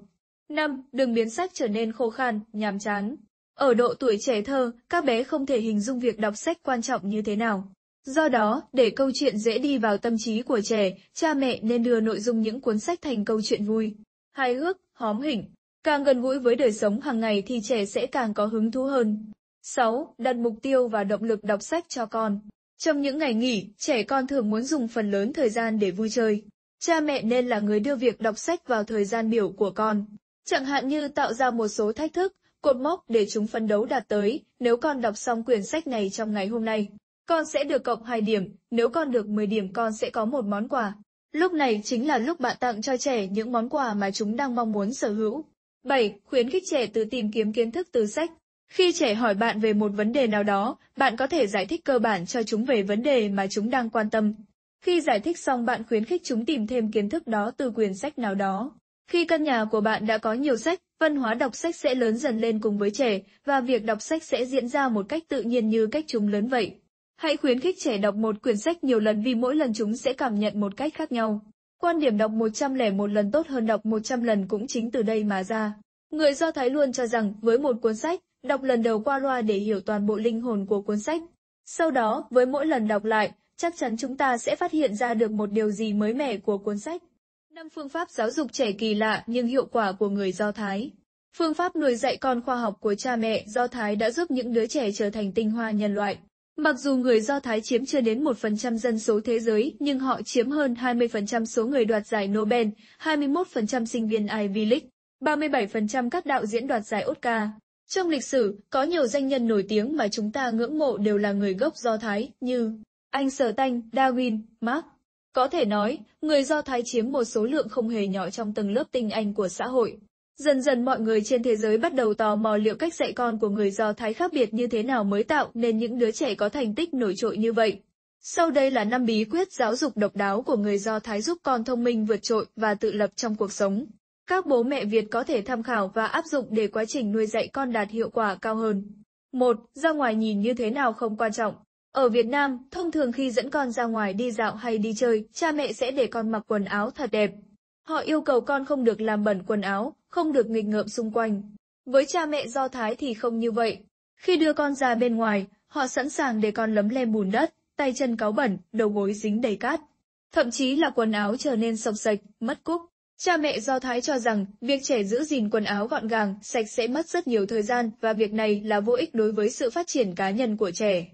5. Đừng biến sách trở nên khô khan, nhàm chán. Ở độ tuổi trẻ thơ, các bé không thể hình dung việc đọc sách quan trọng như thế nào. Do đó, để câu chuyện dễ đi vào tâm trí của trẻ, cha mẹ nên đưa nội dung những cuốn sách thành câu chuyện vui, hài hước, hóm hỉnh. Càng gần gũi với đời sống hàng ngày thì trẻ sẽ càng có hứng thú hơn. 6. Đặt mục tiêu và động lực đọc sách cho con. Trong những ngày nghỉ, trẻ con thường muốn dùng phần lớn thời gian để vui chơi. Cha mẹ nên là người đưa việc đọc sách vào thời gian biểu của con. Chẳng hạn như tạo ra một số thách thức, cột mốc để chúng phấn đấu đạt tới, nếu con đọc xong quyển sách này trong ngày hôm nay, con sẽ được cộng 2 điểm, nếu con được 10 điểm con sẽ có một món quà. Lúc này chính là lúc bạn tặng cho trẻ những món quà mà chúng đang mong muốn sở hữu. 7. Khuyến khích trẻ tự tìm kiếm kiến thức từ sách. Khi trẻ hỏi bạn về một vấn đề nào đó, bạn có thể giải thích cơ bản cho chúng về vấn đề mà chúng đang quan tâm. Khi giải thích xong bạn khuyến khích chúng tìm thêm kiến thức đó từ quyển sách nào đó. Khi căn nhà của bạn đã có nhiều sách, Văn hóa đọc sách sẽ lớn dần lên cùng với trẻ, và việc đọc sách sẽ diễn ra một cách tự nhiên như cách chúng lớn vậy. Hãy khuyến khích trẻ đọc một quyển sách nhiều lần vì mỗi lần chúng sẽ cảm nhận một cách khác nhau. Quan điểm đọc 101 lần tốt hơn đọc 100 lần cũng chính từ đây mà ra. Người Do Thái luôn cho rằng với một cuốn sách, đọc lần đầu qua loa để hiểu toàn bộ linh hồn của cuốn sách. Sau đó, với mỗi lần đọc lại, chắc chắn chúng ta sẽ phát hiện ra được một điều gì mới mẻ của cuốn sách. Năm phương pháp giáo dục trẻ kỳ lạ nhưng hiệu quả của người Do Thái. Phương pháp nuôi dạy con khoa học của cha mẹ Do Thái đã giúp những đứa trẻ trở thành tinh hoa nhân loại. Mặc dù người Do Thái chiếm chưa đến 1% dân số thế giới, nhưng họ chiếm hơn 20% số người đoạt giải Nobel, 21% sinh viên Ivy League, 37% các đạo diễn đoạt giải Oscar. Trong lịch sử, có nhiều danh nhân nổi tiếng mà chúng ta ngưỡng mộ đều là người gốc Do Thái, như Anh Sở Tanh, Darwin, Marx, có thể nói, người Do Thái chiếm một số lượng không hề nhỏ trong tầng lớp tinh anh của xã hội. Dần dần mọi người trên thế giới bắt đầu tò mò liệu cách dạy con của người Do Thái khác biệt như thế nào mới tạo nên những đứa trẻ có thành tích nổi trội như vậy. Sau đây là năm bí quyết giáo dục độc đáo của người Do Thái giúp con thông minh vượt trội và tự lập trong cuộc sống. Các bố mẹ Việt có thể tham khảo và áp dụng để quá trình nuôi dạy con đạt hiệu quả cao hơn. 1. Ra ngoài nhìn như thế nào không quan trọng, ở Việt Nam, thông thường khi dẫn con ra ngoài đi dạo hay đi chơi, cha mẹ sẽ để con mặc quần áo thật đẹp. Họ yêu cầu con không được làm bẩn quần áo, không được nghịch ngợm xung quanh. Với cha mẹ Do Thái thì không như vậy. Khi đưa con ra bên ngoài, họ sẵn sàng để con lấm lem bùn đất, tay chân cáu bẩn, đầu gối dính đầy cát. Thậm chí là quần áo trở nên sọc sạch, mất cúc. Cha mẹ Do Thái cho rằng, việc trẻ giữ gìn quần áo gọn gàng, sạch sẽ mất rất nhiều thời gian và việc này là vô ích đối với sự phát triển cá nhân của trẻ.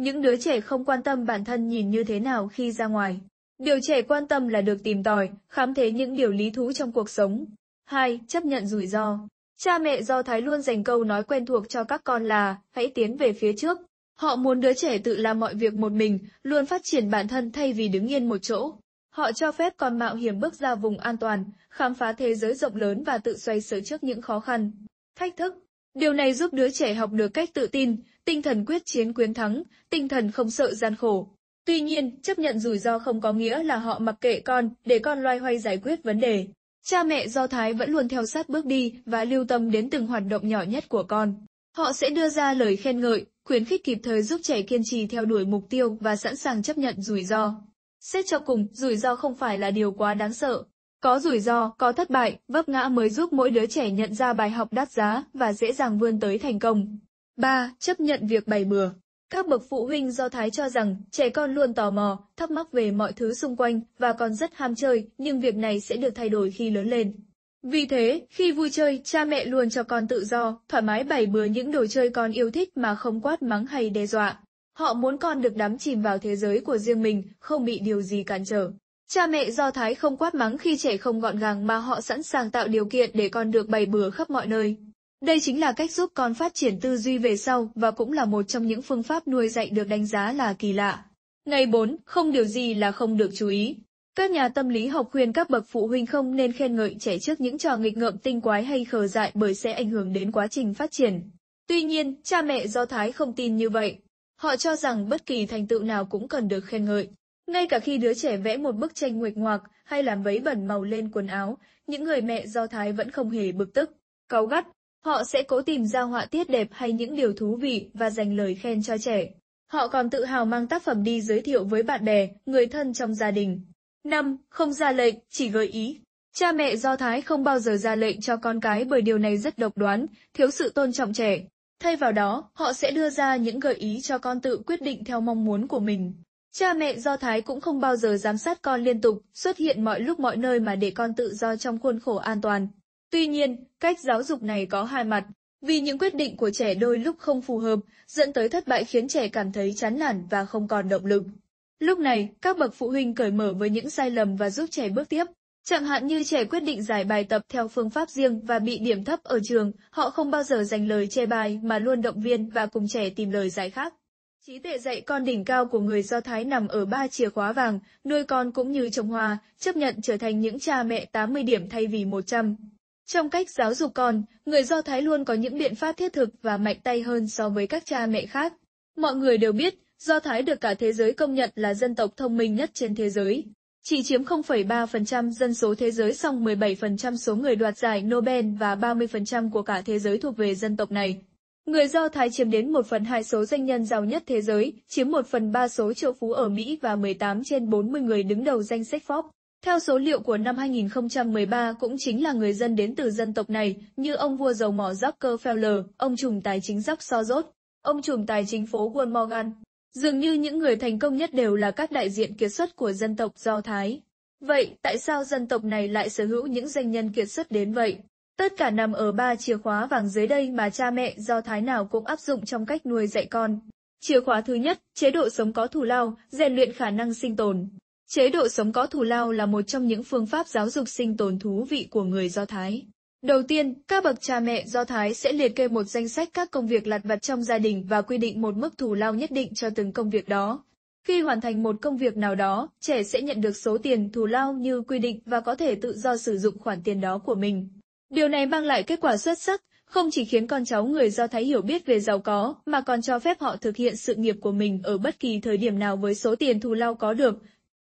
Những đứa trẻ không quan tâm bản thân nhìn như thế nào khi ra ngoài. Điều trẻ quan tâm là được tìm tòi, khám phá những điều lý thú trong cuộc sống. 2. Chấp nhận rủi ro. Cha mẹ do Thái luôn dành câu nói quen thuộc cho các con là, hãy tiến về phía trước. Họ muốn đứa trẻ tự làm mọi việc một mình, luôn phát triển bản thân thay vì đứng yên một chỗ. Họ cho phép con mạo hiểm bước ra vùng an toàn, khám phá thế giới rộng lớn và tự xoay sở trước những khó khăn, thách thức. Điều này giúp đứa trẻ học được cách tự tin, tinh thần quyết chiến quyến thắng, tinh thần không sợ gian khổ. Tuy nhiên, chấp nhận rủi ro không có nghĩa là họ mặc kệ con, để con loay hoay giải quyết vấn đề. Cha mẹ Do Thái vẫn luôn theo sát bước đi và lưu tâm đến từng hoạt động nhỏ nhất của con. Họ sẽ đưa ra lời khen ngợi, khuyến khích kịp thời giúp trẻ kiên trì theo đuổi mục tiêu và sẵn sàng chấp nhận rủi ro. Xét cho cùng, rủi ro không phải là điều quá đáng sợ. Có rủi ro, có thất bại, vấp ngã mới giúp mỗi đứa trẻ nhận ra bài học đắt giá và dễ dàng vươn tới thành công. 3. Chấp nhận việc bày bừa Các bậc phụ huynh do Thái cho rằng trẻ con luôn tò mò, thắc mắc về mọi thứ xung quanh và còn rất ham chơi, nhưng việc này sẽ được thay đổi khi lớn lên. Vì thế, khi vui chơi, cha mẹ luôn cho con tự do, thoải mái bày bừa những đồ chơi con yêu thích mà không quát mắng hay đe dọa. Họ muốn con được đắm chìm vào thế giới của riêng mình, không bị điều gì cản trở. Cha mẹ do Thái không quát mắng khi trẻ không gọn gàng mà họ sẵn sàng tạo điều kiện để con được bày bừa khắp mọi nơi. Đây chính là cách giúp con phát triển tư duy về sau và cũng là một trong những phương pháp nuôi dạy được đánh giá là kỳ lạ. Ngày 4, không điều gì là không được chú ý. Các nhà tâm lý học khuyên các bậc phụ huynh không nên khen ngợi trẻ trước những trò nghịch ngợm tinh quái hay khờ dại bởi sẽ ảnh hưởng đến quá trình phát triển. Tuy nhiên, cha mẹ do Thái không tin như vậy. Họ cho rằng bất kỳ thành tựu nào cũng cần được khen ngợi. Ngay cả khi đứa trẻ vẽ một bức tranh nguệch ngoạc hay làm vấy bẩn màu lên quần áo, những người mẹ do Thái vẫn không hề bực tức, cáu gắt, Họ sẽ cố tìm ra họa tiết đẹp hay những điều thú vị và dành lời khen cho trẻ. Họ còn tự hào mang tác phẩm đi giới thiệu với bạn bè, người thân trong gia đình. 5. Không ra lệnh, chỉ gợi ý. Cha mẹ Do Thái không bao giờ ra lệnh cho con cái bởi điều này rất độc đoán, thiếu sự tôn trọng trẻ. Thay vào đó, họ sẽ đưa ra những gợi ý cho con tự quyết định theo mong muốn của mình. Cha mẹ Do Thái cũng không bao giờ giám sát con liên tục, xuất hiện mọi lúc mọi nơi mà để con tự do trong khuôn khổ an toàn. Tuy nhiên, cách giáo dục này có hai mặt, vì những quyết định của trẻ đôi lúc không phù hợp, dẫn tới thất bại khiến trẻ cảm thấy chán nản và không còn động lực. Lúc này, các bậc phụ huynh cởi mở với những sai lầm và giúp trẻ bước tiếp. Chẳng hạn như trẻ quyết định giải bài tập theo phương pháp riêng và bị điểm thấp ở trường, họ không bao giờ dành lời chê bài mà luôn động viên và cùng trẻ tìm lời giải khác. Trí tuệ dạy con đỉnh cao của người Do Thái nằm ở ba chìa khóa vàng, nuôi con cũng như trồng hoa, chấp nhận trở thành những cha mẹ 80 điểm thay vì 100. Trong cách giáo dục con, người Do Thái luôn có những biện pháp thiết thực và mạnh tay hơn so với các cha mẹ khác. Mọi người đều biết, Do Thái được cả thế giới công nhận là dân tộc thông minh nhất trên thế giới. Chỉ chiếm 0,3% dân số thế giới song 17% số người đoạt giải Nobel và 30% của cả thế giới thuộc về dân tộc này. Người Do Thái chiếm đến 1 phần 2 số doanh nhân giàu nhất thế giới, chiếm 1 phần 3 số triệu phú ở Mỹ và 18 trên 40 người đứng đầu danh sách Forbes. Theo số liệu của năm 2013 cũng chính là người dân đến từ dân tộc này, như ông vua dầu mỏ Rockefeller, ông trùm tài chính Jack ông trùm tài chính phố Wall Morgan. Dường như những người thành công nhất đều là các đại diện kiệt xuất của dân tộc Do Thái. Vậy, tại sao dân tộc này lại sở hữu những danh nhân kiệt xuất đến vậy? Tất cả nằm ở ba chìa khóa vàng dưới đây mà cha mẹ Do Thái nào cũng áp dụng trong cách nuôi dạy con. Chìa khóa thứ nhất, chế độ sống có thù lao, rèn luyện khả năng sinh tồn. Chế độ sống có thù lao là một trong những phương pháp giáo dục sinh tồn thú vị của người Do Thái. Đầu tiên, các bậc cha mẹ Do Thái sẽ liệt kê một danh sách các công việc lặt vặt trong gia đình và quy định một mức thù lao nhất định cho từng công việc đó. Khi hoàn thành một công việc nào đó, trẻ sẽ nhận được số tiền thù lao như quy định và có thể tự do sử dụng khoản tiền đó của mình. Điều này mang lại kết quả xuất sắc, không chỉ khiến con cháu người Do Thái hiểu biết về giàu có, mà còn cho phép họ thực hiện sự nghiệp của mình ở bất kỳ thời điểm nào với số tiền thù lao có được,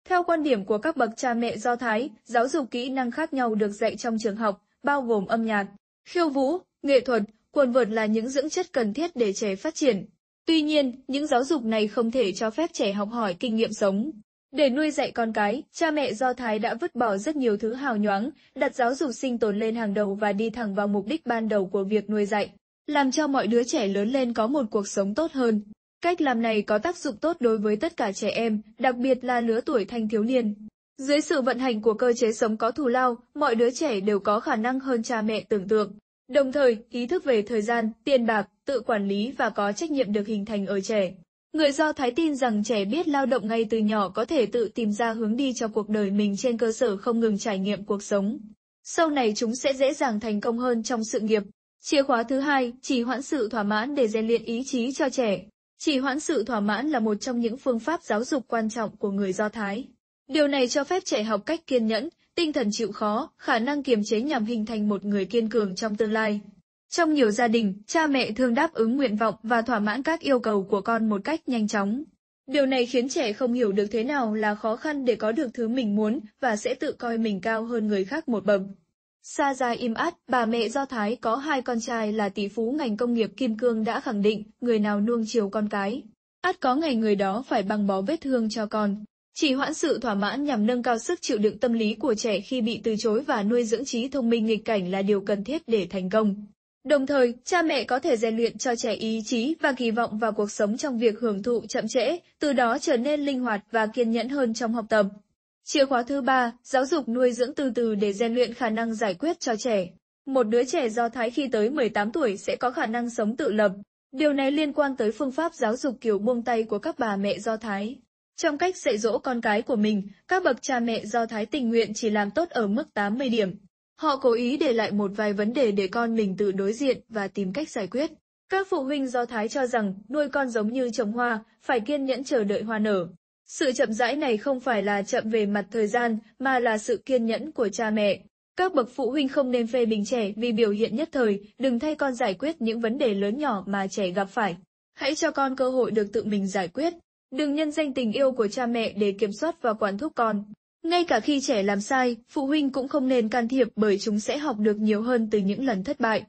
theo quan điểm của các bậc cha mẹ Do Thái, giáo dục kỹ năng khác nhau được dạy trong trường học, bao gồm âm nhạc, khiêu vũ, nghệ thuật, quần vợt là những dưỡng chất cần thiết để trẻ phát triển. Tuy nhiên, những giáo dục này không thể cho phép trẻ học hỏi kinh nghiệm sống. Để nuôi dạy con cái, cha mẹ Do Thái đã vứt bỏ rất nhiều thứ hào nhoáng, đặt giáo dục sinh tồn lên hàng đầu và đi thẳng vào mục đích ban đầu của việc nuôi dạy, làm cho mọi đứa trẻ lớn lên có một cuộc sống tốt hơn. Cách làm này có tác dụng tốt đối với tất cả trẻ em, đặc biệt là lứa tuổi thanh thiếu niên. Dưới sự vận hành của cơ chế sống có thù lao, mọi đứa trẻ đều có khả năng hơn cha mẹ tưởng tượng. Đồng thời, ý thức về thời gian, tiền bạc, tự quản lý và có trách nhiệm được hình thành ở trẻ. Người Do Thái tin rằng trẻ biết lao động ngay từ nhỏ có thể tự tìm ra hướng đi cho cuộc đời mình trên cơ sở không ngừng trải nghiệm cuộc sống. Sau này chúng sẽ dễ dàng thành công hơn trong sự nghiệp. Chìa khóa thứ hai, chỉ hoãn sự thỏa mãn để rèn luyện ý chí cho trẻ. Chỉ hoãn sự thỏa mãn là một trong những phương pháp giáo dục quan trọng của người Do Thái. Điều này cho phép trẻ học cách kiên nhẫn, tinh thần chịu khó, khả năng kiềm chế nhằm hình thành một người kiên cường trong tương lai. Trong nhiều gia đình, cha mẹ thường đáp ứng nguyện vọng và thỏa mãn các yêu cầu của con một cách nhanh chóng. Điều này khiến trẻ không hiểu được thế nào là khó khăn để có được thứ mình muốn và sẽ tự coi mình cao hơn người khác một bậc xa Gia Im ắt bà mẹ Do Thái có hai con trai là tỷ phú ngành công nghiệp Kim Cương đã khẳng định, người nào nuông chiều con cái. Át có ngày người đó phải băng bó vết thương cho con. Chỉ hoãn sự thỏa mãn nhằm nâng cao sức chịu đựng tâm lý của trẻ khi bị từ chối và nuôi dưỡng trí thông minh nghịch cảnh là điều cần thiết để thành công. Đồng thời, cha mẹ có thể rèn luyện cho trẻ ý chí và kỳ vọng vào cuộc sống trong việc hưởng thụ chậm trễ, từ đó trở nên linh hoạt và kiên nhẫn hơn trong học tập. Chìa khóa thứ ba, giáo dục nuôi dưỡng từ từ để rèn luyện khả năng giải quyết cho trẻ. Một đứa trẻ do Thái khi tới 18 tuổi sẽ có khả năng sống tự lập. Điều này liên quan tới phương pháp giáo dục kiểu buông tay của các bà mẹ do Thái. Trong cách dạy dỗ con cái của mình, các bậc cha mẹ do Thái tình nguyện chỉ làm tốt ở mức 80 điểm. Họ cố ý để lại một vài vấn đề để con mình tự đối diện và tìm cách giải quyết. Các phụ huynh do Thái cho rằng nuôi con giống như trồng hoa, phải kiên nhẫn chờ đợi hoa nở. Sự chậm rãi này không phải là chậm về mặt thời gian, mà là sự kiên nhẫn của cha mẹ. Các bậc phụ huynh không nên phê bình trẻ vì biểu hiện nhất thời, đừng thay con giải quyết những vấn đề lớn nhỏ mà trẻ gặp phải. Hãy cho con cơ hội được tự mình giải quyết. Đừng nhân danh tình yêu của cha mẹ để kiểm soát và quản thúc con. Ngay cả khi trẻ làm sai, phụ huynh cũng không nên can thiệp bởi chúng sẽ học được nhiều hơn từ những lần thất bại.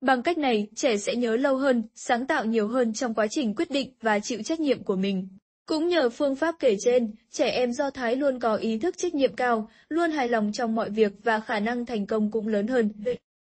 Bằng cách này, trẻ sẽ nhớ lâu hơn, sáng tạo nhiều hơn trong quá trình quyết định và chịu trách nhiệm của mình. Cũng nhờ phương pháp kể trên, trẻ em do Thái luôn có ý thức trách nhiệm cao, luôn hài lòng trong mọi việc và khả năng thành công cũng lớn hơn.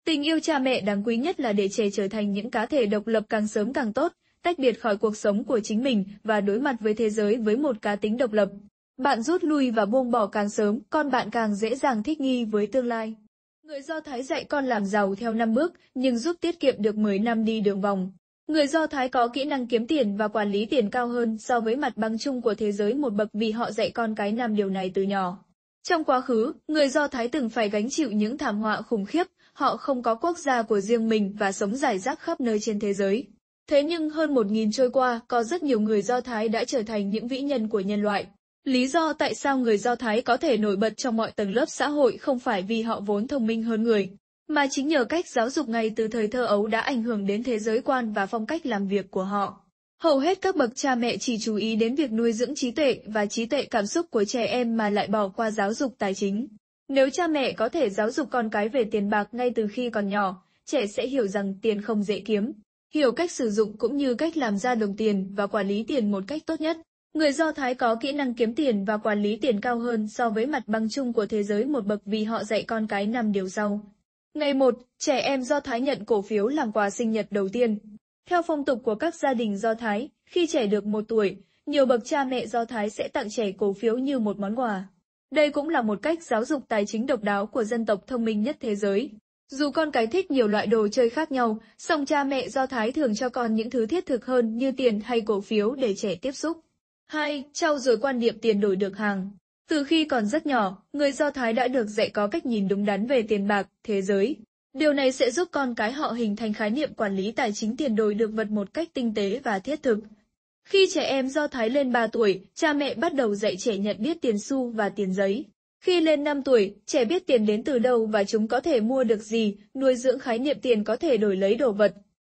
Tình yêu cha mẹ đáng quý nhất là để trẻ trở thành những cá thể độc lập càng sớm càng tốt, tách biệt khỏi cuộc sống của chính mình và đối mặt với thế giới với một cá tính độc lập. Bạn rút lui và buông bỏ càng sớm, con bạn càng dễ dàng thích nghi với tương lai. Người Do Thái dạy con làm giàu theo năm bước, nhưng giúp tiết kiệm được 10 năm đi đường vòng. Người Do Thái có kỹ năng kiếm tiền và quản lý tiền cao hơn so với mặt bằng chung của thế giới một bậc vì họ dạy con cái làm điều này từ nhỏ. Trong quá khứ, người Do Thái từng phải gánh chịu những thảm họa khủng khiếp, họ không có quốc gia của riêng mình và sống rải rác khắp nơi trên thế giới. Thế nhưng hơn một nghìn trôi qua, có rất nhiều người Do Thái đã trở thành những vĩ nhân của nhân loại. Lý do tại sao người Do Thái có thể nổi bật trong mọi tầng lớp xã hội không phải vì họ vốn thông minh hơn người, mà chính nhờ cách giáo dục ngay từ thời thơ ấu đã ảnh hưởng đến thế giới quan và phong cách làm việc của họ. Hầu hết các bậc cha mẹ chỉ chú ý đến việc nuôi dưỡng trí tuệ và trí tuệ cảm xúc của trẻ em mà lại bỏ qua giáo dục tài chính. Nếu cha mẹ có thể giáo dục con cái về tiền bạc ngay từ khi còn nhỏ, trẻ sẽ hiểu rằng tiền không dễ kiếm, hiểu cách sử dụng cũng như cách làm ra đồng tiền và quản lý tiền một cách tốt nhất. Người Do Thái có kỹ năng kiếm tiền và quản lý tiền cao hơn so với mặt bằng chung của thế giới một bậc vì họ dạy con cái năm điều sau. Ngày 1, trẻ em Do Thái nhận cổ phiếu làm quà sinh nhật đầu tiên. Theo phong tục của các gia đình Do Thái, khi trẻ được một tuổi, nhiều bậc cha mẹ Do Thái sẽ tặng trẻ cổ phiếu như một món quà. Đây cũng là một cách giáo dục tài chính độc đáo của dân tộc thông minh nhất thế giới. Dù con cái thích nhiều loại đồ chơi khác nhau, song cha mẹ Do Thái thường cho con những thứ thiết thực hơn như tiền hay cổ phiếu để trẻ tiếp xúc. 2. Trao dồi quan niệm tiền đổi được hàng từ khi còn rất nhỏ, người Do Thái đã được dạy có cách nhìn đúng đắn về tiền bạc, thế giới. Điều này sẽ giúp con cái họ hình thành khái niệm quản lý tài chính tiền đồi được vật một cách tinh tế và thiết thực. Khi trẻ em Do Thái lên 3 tuổi, cha mẹ bắt đầu dạy trẻ nhận biết tiền xu và tiền giấy. Khi lên 5 tuổi, trẻ biết tiền đến từ đâu và chúng có thể mua được gì, nuôi dưỡng khái niệm tiền có thể đổi lấy đồ vật,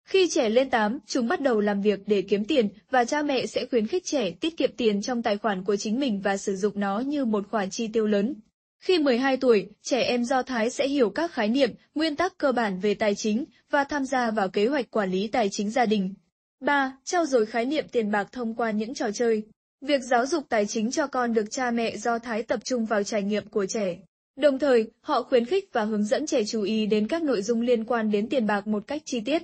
khi trẻ lên 8, chúng bắt đầu làm việc để kiếm tiền và cha mẹ sẽ khuyến khích trẻ tiết kiệm tiền trong tài khoản của chính mình và sử dụng nó như một khoản chi tiêu lớn. Khi 12 tuổi, trẻ em Do Thái sẽ hiểu các khái niệm, nguyên tắc cơ bản về tài chính và tham gia vào kế hoạch quản lý tài chính gia đình. 3. Trao dồi khái niệm tiền bạc thông qua những trò chơi. Việc giáo dục tài chính cho con được cha mẹ Do Thái tập trung vào trải nghiệm của trẻ. Đồng thời, họ khuyến khích và hướng dẫn trẻ chú ý đến các nội dung liên quan đến tiền bạc một cách chi tiết,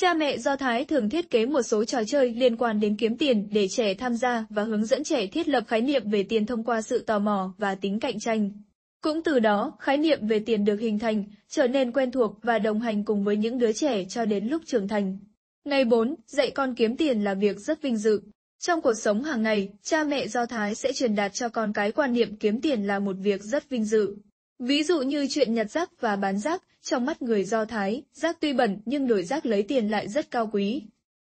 Cha mẹ Do Thái thường thiết kế một số trò chơi liên quan đến kiếm tiền để trẻ tham gia và hướng dẫn trẻ thiết lập khái niệm về tiền thông qua sự tò mò và tính cạnh tranh. Cũng từ đó, khái niệm về tiền được hình thành, trở nên quen thuộc và đồng hành cùng với những đứa trẻ cho đến lúc trưởng thành. Ngày 4, dạy con kiếm tiền là việc rất vinh dự. Trong cuộc sống hàng ngày, cha mẹ Do Thái sẽ truyền đạt cho con cái quan niệm kiếm tiền là một việc rất vinh dự. Ví dụ như chuyện nhặt rác và bán rác, trong mắt người Do Thái, rác tuy bẩn nhưng đổi rác lấy tiền lại rất cao quý.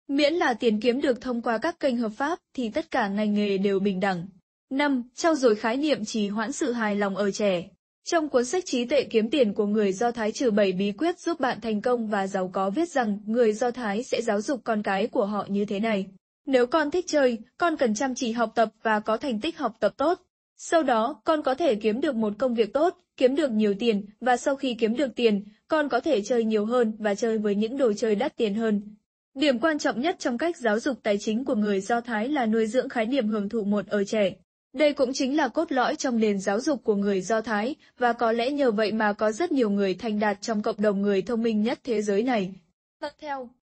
Miễn là tiền kiếm được thông qua các kênh hợp pháp thì tất cả ngành nghề đều bình đẳng. 5. Trao dồi khái niệm trì hoãn sự hài lòng ở trẻ. Trong cuốn sách trí tệ kiếm tiền của người Do Thái trừ 7 bí quyết giúp bạn thành công và giàu có viết rằng người Do Thái sẽ giáo dục con cái của họ như thế này. Nếu con thích chơi, con cần chăm chỉ học tập và có thành tích học tập tốt. Sau đó, con có thể kiếm được một công việc tốt, kiếm được nhiều tiền, và sau khi kiếm được tiền, con có thể chơi nhiều hơn và chơi với những đồ chơi đắt tiền hơn. Điểm quan trọng nhất trong cách giáo dục tài chính của người Do Thái là nuôi dưỡng khái niệm hưởng thụ một ở trẻ. Đây cũng chính là cốt lõi trong nền giáo dục của người Do Thái, và có lẽ nhờ vậy mà có rất nhiều người thành đạt trong cộng đồng người thông minh nhất thế giới này. Tiếp theo,